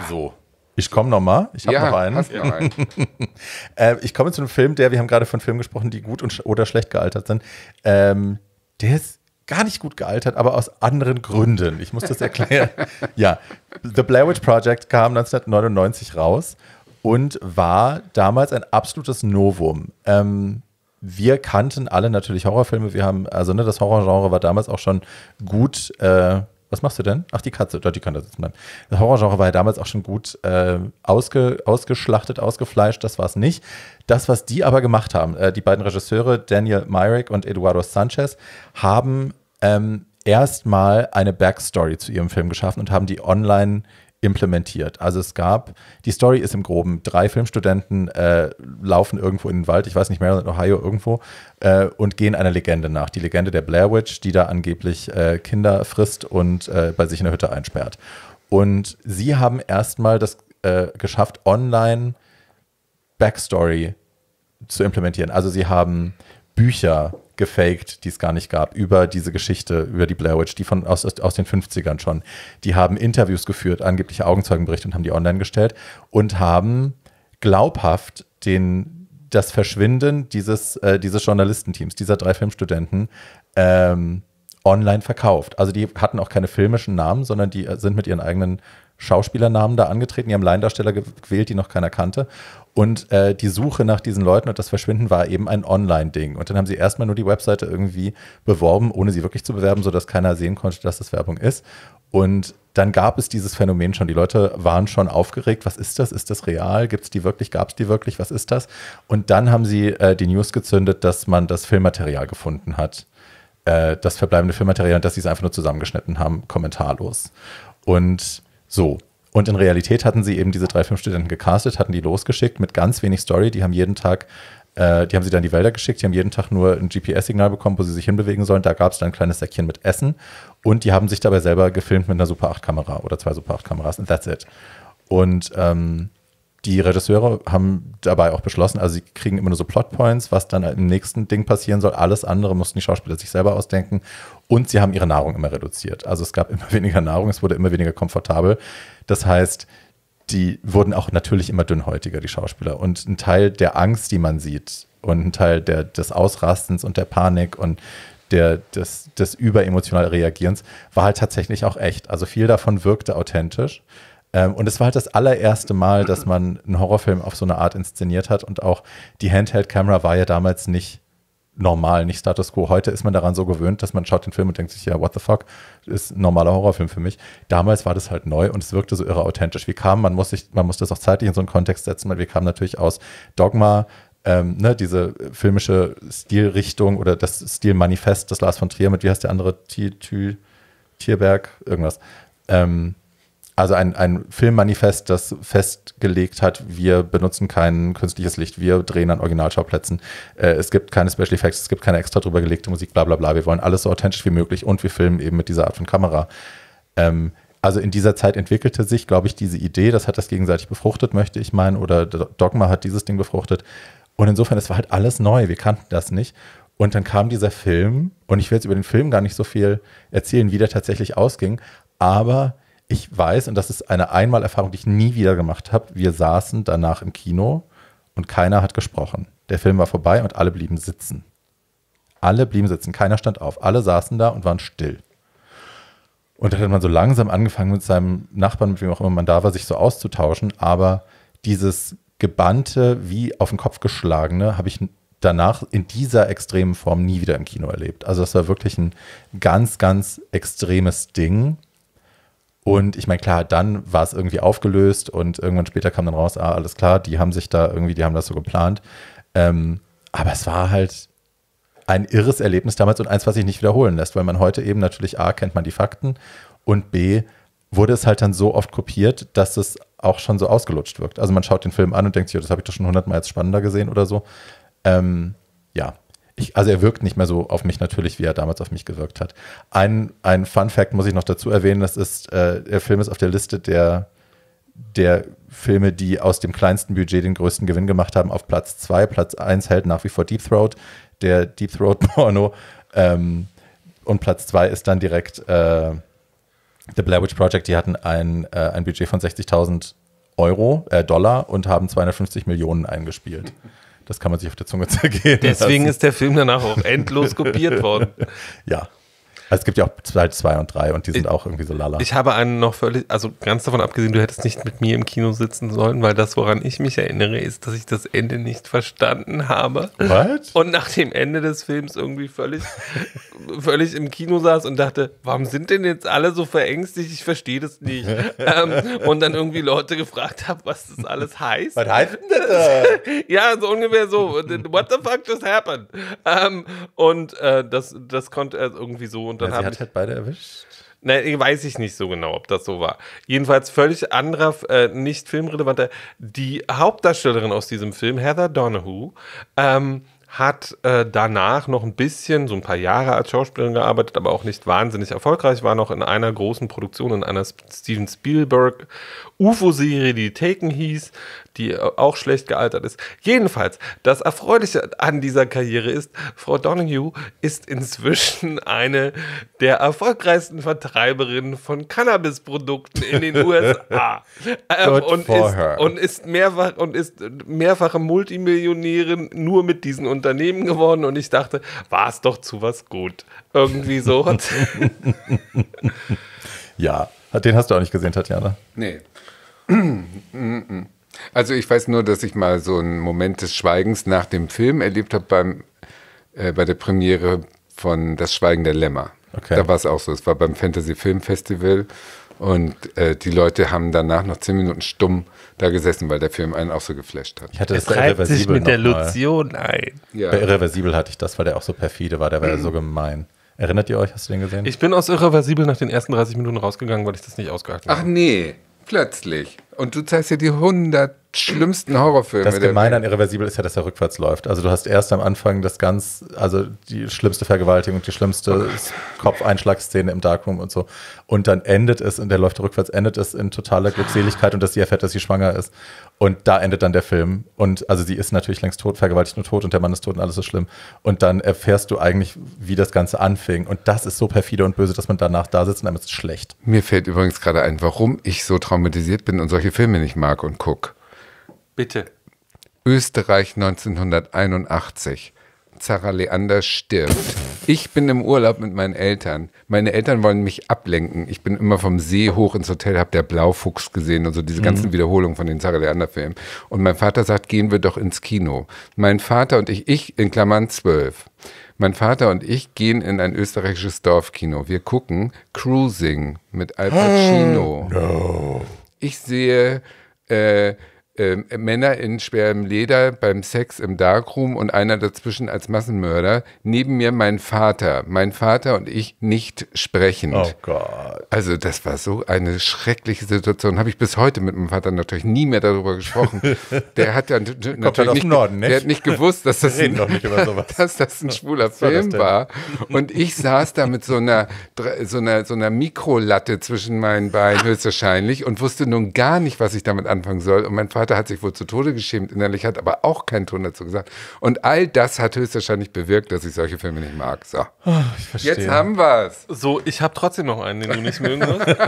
So. Ich komme nochmal. Ich habe ja, noch einen. Hast äh, ich komme zu einem Film, der, wir haben gerade von Filmen gesprochen, die gut und, oder schlecht gealtert sind. Ähm, der ist gar nicht gut gealtert, aber aus anderen Gründen. Ich muss das erklären. ja, The Blair Witch Project kam 1999 raus und war damals ein absolutes Novum. Ähm, wir kannten alle natürlich Horrorfilme. Wir haben, also ne, das Horrorgenre war damals auch schon gut äh, was machst du denn? Ach, die Katze. Dort, die kann da sitzen bleiben. Das Horrorgenre war ja damals auch schon gut äh, ausge, ausgeschlachtet, ausgefleischt. Das war es nicht. Das, was die aber gemacht haben, äh, die beiden Regisseure, Daniel Myrick und Eduardo Sanchez, haben ähm, erstmal eine Backstory zu ihrem Film geschaffen und haben die online implementiert. Also es gab, die Story ist im Groben, drei Filmstudenten äh, laufen irgendwo in den Wald, ich weiß nicht, Maryland, Ohio, irgendwo, äh, und gehen einer Legende nach. Die Legende der Blair Witch, die da angeblich äh, Kinder frisst und äh, bei sich in der Hütte einsperrt. Und sie haben erstmal das äh, geschafft, online Backstory zu implementieren. Also sie haben Bücher, gefaked, die es gar nicht gab, über diese Geschichte, über die Blair Witch, die von, aus, aus den 50ern schon. Die haben Interviews geführt, angebliche Augenzeugenberichte und haben die online gestellt und haben glaubhaft den, das Verschwinden dieses, äh, dieses Journalistenteams, dieser drei Filmstudenten, ähm, online verkauft. Also die hatten auch keine filmischen Namen, sondern die äh, sind mit ihren eigenen Schauspielernamen da angetreten, die haben Laiendarsteller gewählt, die noch keiner kannte. Und äh, die Suche nach diesen Leuten und das Verschwinden war eben ein Online-Ding. Und dann haben sie erstmal nur die Webseite irgendwie beworben, ohne sie wirklich zu bewerben, sodass keiner sehen konnte, dass das Werbung ist. Und dann gab es dieses Phänomen schon. Die Leute waren schon aufgeregt. Was ist das? Ist das real? Gibt es die wirklich? Gab es die wirklich? Was ist das? Und dann haben sie äh, die News gezündet, dass man das Filmmaterial gefunden hat. Äh, das verbleibende Filmmaterial, dass sie es einfach nur zusammengeschnitten haben, kommentarlos. Und so. Und in Realität hatten sie eben diese drei, fünf Studenten gecastet, hatten die losgeschickt mit ganz wenig Story. Die haben jeden Tag, äh, die haben sie dann in die Wälder geschickt, die haben jeden Tag nur ein GPS-Signal bekommen, wo sie sich hinbewegen sollen. Da gab es dann ein kleines Säckchen mit Essen und die haben sich dabei selber gefilmt mit einer Super 8-Kamera oder zwei Super 8-Kameras und that's it. Und ähm, die Regisseure haben dabei auch beschlossen, also sie kriegen immer nur so Plotpoints, was dann im nächsten Ding passieren soll. Alles andere mussten die Schauspieler sich selber ausdenken. Und sie haben ihre Nahrung immer reduziert. Also es gab immer weniger Nahrung, es wurde immer weniger komfortabel. Das heißt, die wurden auch natürlich immer dünnhäutiger, die Schauspieler. Und ein Teil der Angst, die man sieht, und ein Teil der, des Ausrastens und der Panik und der, des, des überemotional Reagierens war halt tatsächlich auch echt. Also viel davon wirkte authentisch. Ähm, und es war halt das allererste Mal, dass man einen Horrorfilm auf so eine Art inszeniert hat. Und auch die Handheld-Kamera war ja damals nicht normal, nicht Status Quo. Heute ist man daran so gewöhnt, dass man schaut den Film und denkt sich, ja, what the fuck, ist ein normaler Horrorfilm für mich. Damals war das halt neu und es wirkte so irre authentisch. Wir kamen, man muss, sich, man muss das auch zeitlich in so einen Kontext setzen, weil wir kamen natürlich aus Dogma, ähm, ne, diese filmische Stilrichtung oder das Stilmanifest das Lars von Trier mit, wie heißt der andere, T Tierberg, irgendwas. Ähm, also ein, ein Filmmanifest, das festgelegt hat, wir benutzen kein künstliches Licht, wir drehen an Originalschauplätzen, äh, es gibt keine Special Effects, es gibt keine extra drüber gelegte Musik, bla bla bla, wir wollen alles so authentisch wie möglich und wir filmen eben mit dieser Art von Kamera. Ähm, also in dieser Zeit entwickelte sich, glaube ich, diese Idee, das hat das gegenseitig befruchtet, möchte ich meinen, oder Dogma hat dieses Ding befruchtet. Und insofern, es war halt alles neu, wir kannten das nicht. Und dann kam dieser Film, und ich will jetzt über den Film gar nicht so viel erzählen, wie der tatsächlich ausging, aber ich weiß, und das ist eine Einmalerfahrung, die ich nie wieder gemacht habe, wir saßen danach im Kino und keiner hat gesprochen. Der Film war vorbei und alle blieben sitzen. Alle blieben sitzen, keiner stand auf. Alle saßen da und waren still. Und dann hat man so langsam angefangen, mit seinem Nachbarn, mit wem auch immer man da war, sich so auszutauschen. Aber dieses gebannte, wie auf den Kopf geschlagene, habe ich danach in dieser extremen Form nie wieder im Kino erlebt. Also das war wirklich ein ganz, ganz extremes Ding. Und ich meine, klar, dann war es irgendwie aufgelöst und irgendwann später kam dann raus, ah, alles klar, die haben sich da irgendwie, die haben das so geplant. Ähm, aber es war halt ein irres Erlebnis damals und eins, was sich nicht wiederholen lässt, weil man heute eben natürlich A, kennt man die Fakten und B, wurde es halt dann so oft kopiert, dass es auch schon so ausgelutscht wirkt. Also man schaut den Film an und denkt sich, das habe ich doch schon hundertmal als spannender gesehen oder so. Ähm, ja, ich, also er wirkt nicht mehr so auf mich natürlich, wie er damals auf mich gewirkt hat. Ein, ein Fun Fact muss ich noch dazu erwähnen, das ist, äh, der Film ist auf der Liste der, der Filme, die aus dem kleinsten Budget den größten Gewinn gemacht haben, auf Platz 2. Platz 1 hält nach wie vor Deep Throat, der Deep Throat Porno. Ähm, und Platz 2 ist dann direkt äh, The Blair Witch Project. Die hatten ein, äh, ein Budget von 60.000 Euro, äh, Dollar und haben 250 Millionen eingespielt. Das kann man sich auf der Zunge zergehen. Deswegen lassen. ist der Film danach auch endlos kopiert worden. ja, also es gibt ja auch zwei, 2 und drei und die sind ich, auch irgendwie so lala. Ich habe einen noch völlig, also ganz davon abgesehen, du hättest nicht mit mir im Kino sitzen sollen, weil das, woran ich mich erinnere, ist, dass ich das Ende nicht verstanden habe. What? Und nach dem Ende des Films irgendwie völlig, völlig im Kino saß und dachte, warum sind denn jetzt alle so verängstigt? Ich verstehe das nicht. ähm, und dann irgendwie Leute gefragt habe, was das alles heißt. Was heißt denn das? ja, so ungefähr so. What the fuck just happened? Ähm, und äh, das, das konnte er irgendwie so und dann ja, sie hat halt beide erwischt. Nein, weiß ich nicht so genau, ob das so war. Jedenfalls völlig anderer, äh, nicht filmrelevanter. Die Hauptdarstellerin aus diesem Film, Heather Donahue, ähm, hat äh, danach noch ein bisschen, so ein paar Jahre als Schauspielerin gearbeitet, aber auch nicht wahnsinnig erfolgreich, war noch in einer großen Produktion, in einer Steven Spielberg UFO-Serie, die Taken hieß, die äh, auch schlecht gealtert ist. Jedenfalls, das Erfreuliche an dieser Karriere ist, Frau Donahue ist inzwischen eine der erfolgreichsten Vertreiberinnen von Cannabisprodukten in den USA. Äh, und, ist, und, ist, mehrfach, und ist mehrfache Multimillionärin nur mit diesen Unternehmen geworden. Und ich dachte, war es doch zu was gut. Irgendwie so. ja, den hast du auch nicht gesehen, Tatjana. Nee. Also ich weiß nur, dass ich mal so einen Moment des Schweigens nach dem Film erlebt habe beim, äh, bei der Premiere von Das Schweigen der Lämmer. Okay. Da war es auch so. Es war beim Fantasy Film Festival und äh, die Leute haben danach noch zehn Minuten stumm da gesessen, weil der Film einen auch so geflasht hat. Ich hatte das bei Irreversibel sich mit der Lotion ein. Ja. Bei Irreversibel hatte ich das, weil der auch so perfide war, der war ja so gemein. Erinnert ihr euch, hast du den gesehen? Ich bin aus Irreversibel nach den ersten 30 Minuten rausgegangen, weil ich das nicht ausgehalten habe. Ach nee. Plötzlich. Und du zeigst dir die 100 schlimmsten Horrorfilme. Das Gemeine an Irreversibel ist ja, dass er rückwärts läuft. Also du hast erst am Anfang das ganz, also die schlimmste Vergewaltigung, die schlimmste oh Kopfeinschlagszene im Darkroom und so. Und dann endet es, und der läuft rückwärts, endet es in totaler Glückseligkeit und dass sie erfährt, dass sie schwanger ist. Und da endet dann der Film. Und also sie ist natürlich längst tot, vergewaltigt und tot und der Mann ist tot und alles ist schlimm. Und dann erfährst du eigentlich, wie das Ganze anfing. Und das ist so perfide und böse, dass man danach da sitzt und einem ist es schlecht. Mir fällt übrigens gerade ein, warum ich so traumatisiert bin und solche Filme nicht mag und guck. Bitte. Österreich 1981. Zara Leander stirbt. Ich bin im Urlaub mit meinen Eltern. Meine Eltern wollen mich ablenken. Ich bin immer vom See hoch ins Hotel, habe der Blaufuchs gesehen und so diese mhm. ganzen Wiederholungen von den Zara Leander-Filmen. Und mein Vater sagt, gehen wir doch ins Kino. Mein Vater und ich, ich in Klammern zwölf. Mein Vater und ich gehen in ein österreichisches Dorfkino. Wir gucken Cruising mit Al Pacino. Oh, no. Ich sehe äh, äh, Männer in schwerem Leder beim Sex im Darkroom und einer dazwischen als Massenmörder. Neben mir mein Vater. Mein Vater und ich nicht sprechend. Oh Gott. Also das war so eine schreckliche Situation. Habe ich bis heute mit meinem Vater natürlich nie mehr darüber gesprochen. Der hat ja halt natürlich halt nicht, Norden, nicht? Der hat nicht gewusst, dass das, ein, dass das ein schwuler Film war. Und ich saß da mit so einer, so einer, so einer Mikrolatte zwischen meinen Beinen höchstwahrscheinlich und wusste nun gar nicht, was ich damit anfangen soll. Und mein Vater Vater hat sich wohl zu Tode geschämt, innerlich hat aber auch keinen Ton dazu gesagt. Und all das hat höchstwahrscheinlich bewirkt, dass ich solche Filme nicht mag. So. Oh, ich verstehe. Jetzt haben wir es. So, ich habe trotzdem noch einen, den du nicht mögen wirst.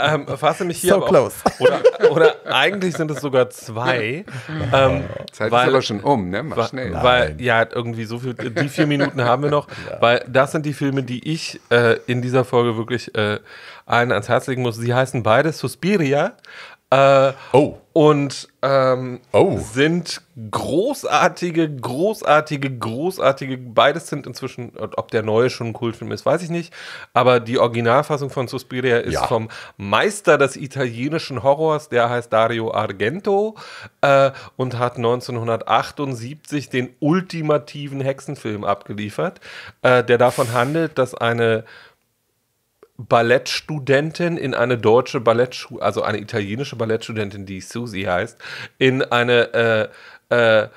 ähm, fasse mich hier. So close. Auch, oder, oder, eigentlich sind es sogar zwei. ähm, Zeit weil, ist aber schon um, ne? Mach weil, schnell. Weil, ja, irgendwie so viel, die vier Minuten haben wir noch. Ja. Weil das sind die Filme, die ich äh, in dieser Folge wirklich äh, allen ans Herz legen muss. Sie heißen beide Suspiria äh, oh. Und ähm, oh. sind großartige, großartige, großartige. Beides sind inzwischen, ob der neue schon ein Kultfilm ist, weiß ich nicht. Aber die Originalfassung von Suspiria ist ja. vom Meister des italienischen Horrors, der heißt Dario Argento äh, und hat 1978 den ultimativen Hexenfilm abgeliefert, äh, der davon handelt, dass eine Ballettstudentin in eine deutsche Ballettschule, also eine italienische Ballettstudentin, die Susie heißt, in eine äh, äh,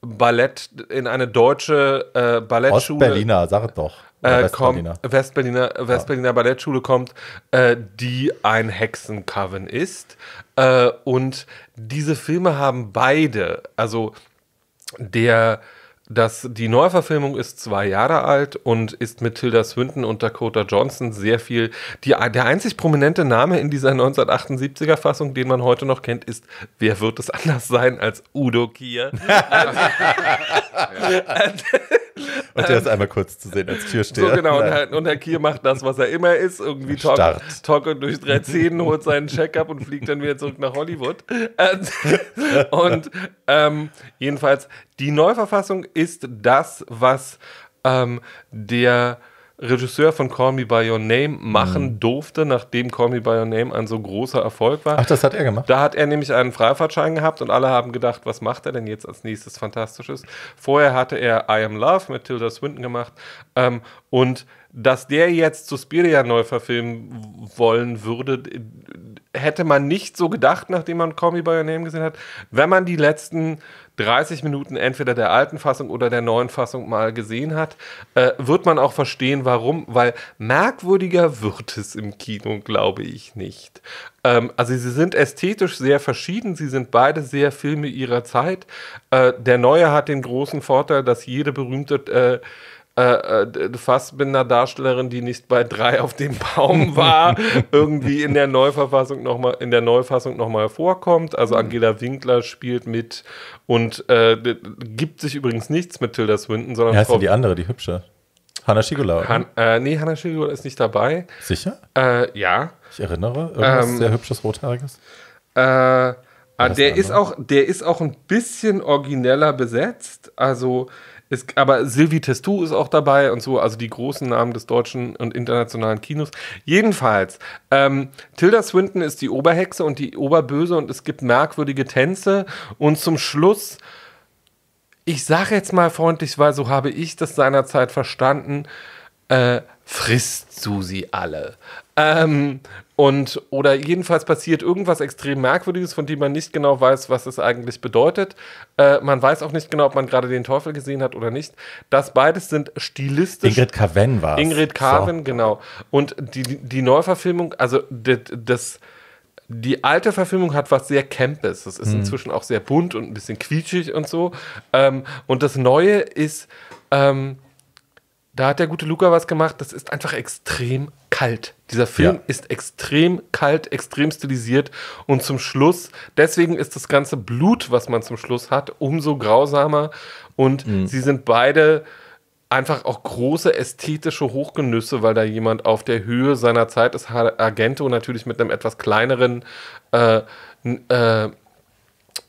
Ballett, in eine deutsche äh, Ballettschule. Ostberliner, sag es doch. Westberliner. Äh, kommt, Westberliner, Westberliner ja. Ballettschule kommt, äh, die ein Hexencoven ist. Äh, und diese Filme haben beide, also der dass die Neuverfilmung ist zwei Jahre alt und ist mit Tilda Swinton und Dakota Johnson sehr viel. Die, der einzig prominente Name in dieser 1978er Fassung, den man heute noch kennt, ist Wer wird es anders sein als Udo Kier? ja. Und der ähm, ist einmal kurz zu sehen als Türsteher. So genau, und Herr, und Herr, Kier macht das, was er immer ist, irgendwie talk, durch drei Zähne, holt seinen Check-up und fliegt dann wieder zurück nach Hollywood. Ähm, und ähm, jedenfalls, die Neuverfassung ist das, was ähm, der Regisseur von Call Me By Your Name machen mhm. durfte, nachdem Call Me By Your Name ein so großer Erfolg war. Ach, das hat er gemacht? Da hat er nämlich einen Freifahrtschein gehabt und alle haben gedacht, was macht er denn jetzt als nächstes Fantastisches? Vorher hatte er I Am Love mit Tilda Swinton gemacht ähm, und dass der jetzt Suspiria neu verfilmen wollen würde, hätte man nicht so gedacht, nachdem man Call Me By Your Name gesehen hat. Wenn man die letzten 30 Minuten entweder der alten Fassung oder der neuen Fassung mal gesehen hat, äh, wird man auch verstehen, warum. Weil merkwürdiger wird es im Kino, glaube ich nicht. Ähm, also sie sind ästhetisch sehr verschieden. Sie sind beide sehr Filme ihrer Zeit. Äh, der neue hat den großen Vorteil, dass jede berühmte äh, äh, äh Fassbinder Darstellerin, die nicht bei drei auf dem Baum war, irgendwie in der Neuverfassung nochmal, in der Neufassung nochmal vorkommt. Also mhm. Angela Winkler spielt mit und äh, gibt sich übrigens nichts mit Tilda Swinton, sondern. Ja, heißt ja die andere, die hübsche. Hanna Schigula. Han ne? äh, nee, Hanna Schigula ist nicht dabei. Sicher? Äh, ja. Ich erinnere, irgendwas ähm, sehr hübsches Rothaariges. Äh, ah, der ist, auch, der ist auch ein bisschen origineller besetzt. Also es, aber Sylvie Testou ist auch dabei und so, also die großen Namen des deutschen und internationalen Kinos. Jedenfalls, ähm, Tilda Swinton ist die Oberhexe und die Oberböse und es gibt merkwürdige Tänze und zum Schluss, ich sage jetzt mal freundlich, weil so habe ich das seinerzeit verstanden, äh, frisst Susi alle. Ähm, und oder jedenfalls passiert irgendwas extrem Merkwürdiges, von dem man nicht genau weiß, was es eigentlich bedeutet. Äh, man weiß auch nicht genau, ob man gerade den Teufel gesehen hat oder nicht. Das beides sind stilistisch. Ingrid Carven war es. Ingrid Carven, so. genau. Und die, die Neuverfilmung, also das, das die alte Verfilmung hat was sehr Campes. Das ist hm. inzwischen auch sehr bunt und ein bisschen quietschig und so. Ähm, und das Neue ist ähm, da hat der gute Luca was gemacht. Das ist einfach extrem kalt. Dieser Film ja. ist extrem kalt, extrem stilisiert und zum Schluss, deswegen ist das ganze Blut, was man zum Schluss hat, umso grausamer und mhm. sie sind beide einfach auch große ästhetische Hochgenüsse, weil da jemand auf der Höhe seiner Zeit ist, Argento natürlich mit einem etwas kleineren äh, äh,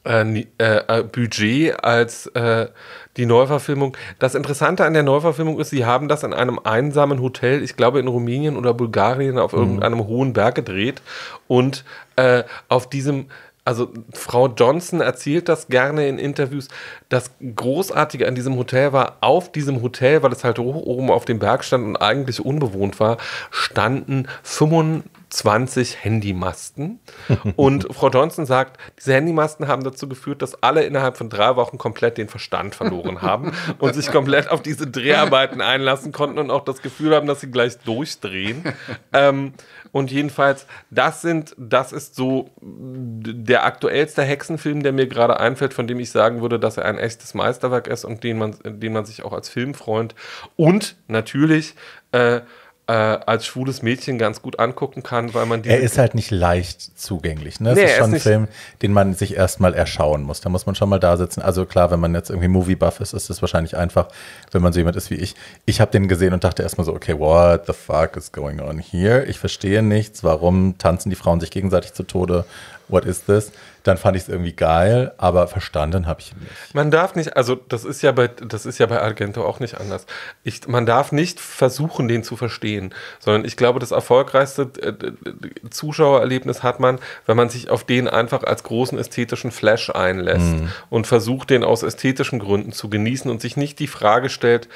äh, äh, äh, Budget als äh, die Neuverfilmung. Das Interessante an der Neuverfilmung ist, sie haben das in einem einsamen Hotel, ich glaube in Rumänien oder Bulgarien, auf mhm. irgendeinem mhm. hohen Berg gedreht und äh, auf diesem also Frau Johnson erzählt das gerne in Interviews. Das Großartige an diesem Hotel war, auf diesem Hotel, weil es halt hoch oben auf dem Berg stand und eigentlich unbewohnt war, standen 25 Handymasten. und Frau Johnson sagt, diese Handymasten haben dazu geführt, dass alle innerhalb von drei Wochen komplett den Verstand verloren haben und sich komplett auf diese Dreharbeiten einlassen konnten und auch das Gefühl haben, dass sie gleich durchdrehen. Ähm, und jedenfalls, das sind, das ist so der aktuellste Hexenfilm, der mir gerade einfällt, von dem ich sagen würde, dass er ein echtes Meisterwerk ist und den man, den man sich auch als Filmfreund und natürlich äh, äh, als schwules Mädchen ganz gut angucken kann, weil man die. Er ist halt nicht leicht zugänglich. Ne? Das nee, ist schon ist ein Film, den man sich erstmal erschauen muss. Da muss man schon mal da sitzen. Also klar, wenn man jetzt irgendwie Movie-Buff ist, ist das wahrscheinlich einfach, wenn man so jemand ist wie ich. Ich habe den gesehen und dachte erstmal so, okay, what the fuck is going on here? Ich verstehe nichts. Warum tanzen die Frauen sich gegenseitig zu Tode? what is this, dann fand ich es irgendwie geil, aber verstanden habe ich nicht. Man darf nicht, also das ist ja bei, das ist ja bei Argento auch nicht anders. Ich, man darf nicht versuchen, den zu verstehen, sondern ich glaube, das erfolgreichste äh, Zuschauererlebnis hat man, wenn man sich auf den einfach als großen ästhetischen Flash einlässt mm. und versucht, den aus ästhetischen Gründen zu genießen und sich nicht die Frage stellt,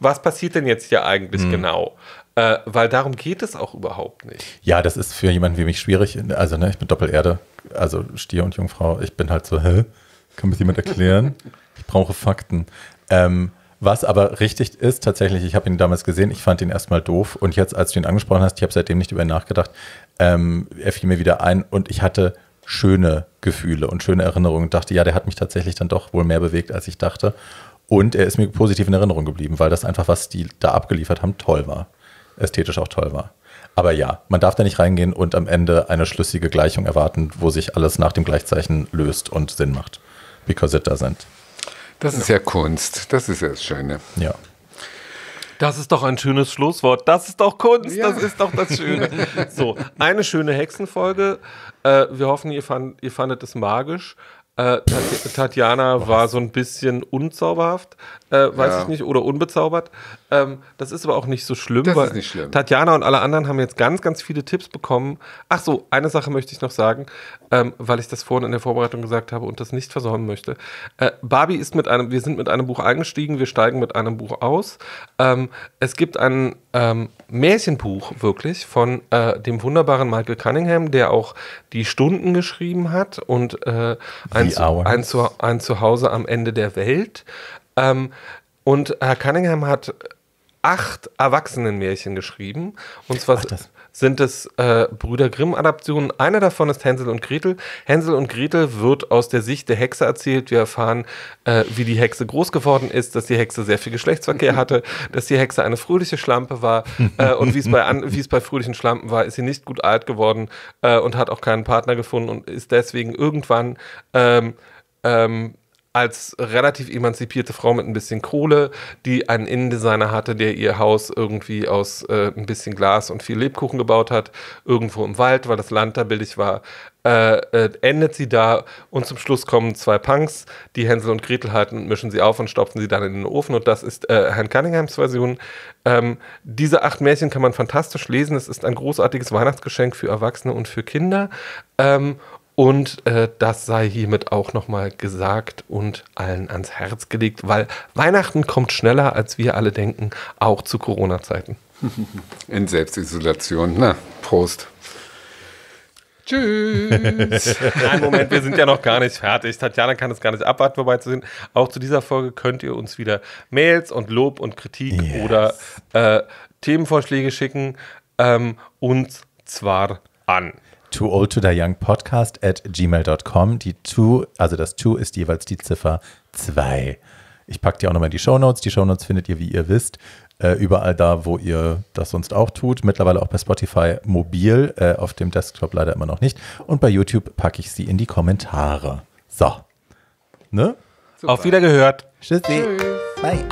was passiert denn jetzt hier eigentlich mm. genau? Äh, weil darum geht es auch überhaupt nicht. Ja, das ist für jemanden wie mich schwierig. Also, ne, ich bin Doppelerde, also Stier und Jungfrau. Ich bin halt so, hä? Kann mir jemand erklären? ich brauche Fakten. Ähm, was aber richtig ist, tatsächlich, ich habe ihn damals gesehen, ich fand ihn erstmal doof und jetzt, als du ihn angesprochen hast, ich habe seitdem nicht über ihn nachgedacht, ähm, er fiel mir wieder ein und ich hatte schöne Gefühle und schöne Erinnerungen und dachte, ja, der hat mich tatsächlich dann doch wohl mehr bewegt, als ich dachte. Und er ist mir positiv in Erinnerung geblieben, weil das einfach, was die da abgeliefert haben, toll war ästhetisch auch toll war. Aber ja, man darf da nicht reingehen und am Ende eine schlüssige Gleichung erwarten, wo sich alles nach dem Gleichzeichen löst und Sinn macht. Because it doesn't. Das ist ja Kunst. Das ist ja das Schöne. Ja. Das ist doch ein schönes Schlusswort. Das ist doch Kunst. Ja. Das ist doch das Schöne. so, eine schöne Hexenfolge. Äh, wir hoffen, ihr, fand, ihr fandet es magisch. Äh, Tatjana war so ein bisschen unzauberhaft, äh, weiß ja. ich nicht, oder unbezaubert. Ähm, das ist aber auch nicht so schlimm, das weil ist nicht schlimm. Tatjana und alle anderen haben jetzt ganz, ganz viele Tipps bekommen. Ach so, eine Sache möchte ich noch sagen, ähm, weil ich das vorhin in der Vorbereitung gesagt habe und das nicht versäumen möchte. Äh, Barbie ist mit einem, wir sind mit einem Buch eingestiegen, wir steigen mit einem Buch aus. Ähm, es gibt einen ähm, Märchenbuch wirklich von äh, dem wunderbaren Michael Cunningham, der auch die Stunden geschrieben hat und äh, ein, zu, ein, zu, ein Zuhause am Ende der Welt. Ähm, und Herr Cunningham hat acht Erwachsenenmärchen geschrieben. Und zwar Ach, das sind es äh, Brüder Grimm-Adaptionen. Einer davon ist Hänsel und Gretel. Hänsel und Gretel wird aus der Sicht der Hexe erzählt. Wir erfahren, äh, wie die Hexe groß geworden ist, dass die Hexe sehr viel Geschlechtsverkehr hatte, dass die Hexe eine fröhliche Schlampe war äh, und wie es bei, an, bei fröhlichen Schlampen war, ist sie nicht gut alt geworden äh, und hat auch keinen Partner gefunden und ist deswegen irgendwann ähm, ähm, als relativ emanzipierte Frau mit ein bisschen Kohle, die einen Innendesigner hatte, der ihr Haus irgendwie aus äh, ein bisschen Glas und viel Lebkuchen gebaut hat, irgendwo im Wald, weil das Land da billig war, äh, äh, endet sie da und zum Schluss kommen zwei Punks, die Hänsel und Gretel halten und mischen sie auf und stopfen sie dann in den Ofen und das ist äh, Herrn Cunninghams Version. Ähm, diese acht Märchen kann man fantastisch lesen. Es ist ein großartiges Weihnachtsgeschenk für Erwachsene und für Kinder. Ähm, und äh, das sei hiermit auch nochmal gesagt und allen ans Herz gelegt, weil Weihnachten kommt schneller, als wir alle denken, auch zu Corona-Zeiten. In Selbstisolation. Na, Prost. Tschüss. Nein, Moment, wir sind ja noch gar nicht fertig. Tatjana kann es gar nicht abwarten, vorbeizusehen. Auch zu dieser Folge könnt ihr uns wieder Mails und Lob und Kritik yes. oder äh, Themenvorschläge schicken. Ähm, und zwar an too old to the young podcast at gmail.com. Die two, also das two ist jeweils die Ziffer 2. Ich packe dir auch nochmal die Show Notes. Die Show Notes findet ihr, wie ihr wisst, äh, überall da, wo ihr das sonst auch tut. Mittlerweile auch bei Spotify mobil, äh, auf dem Desktop leider immer noch nicht. Und bei YouTube packe ich sie in die Kommentare. So. Ne? Super. Auf Wiedergehört. Tschüssi. Tschüss. Bye.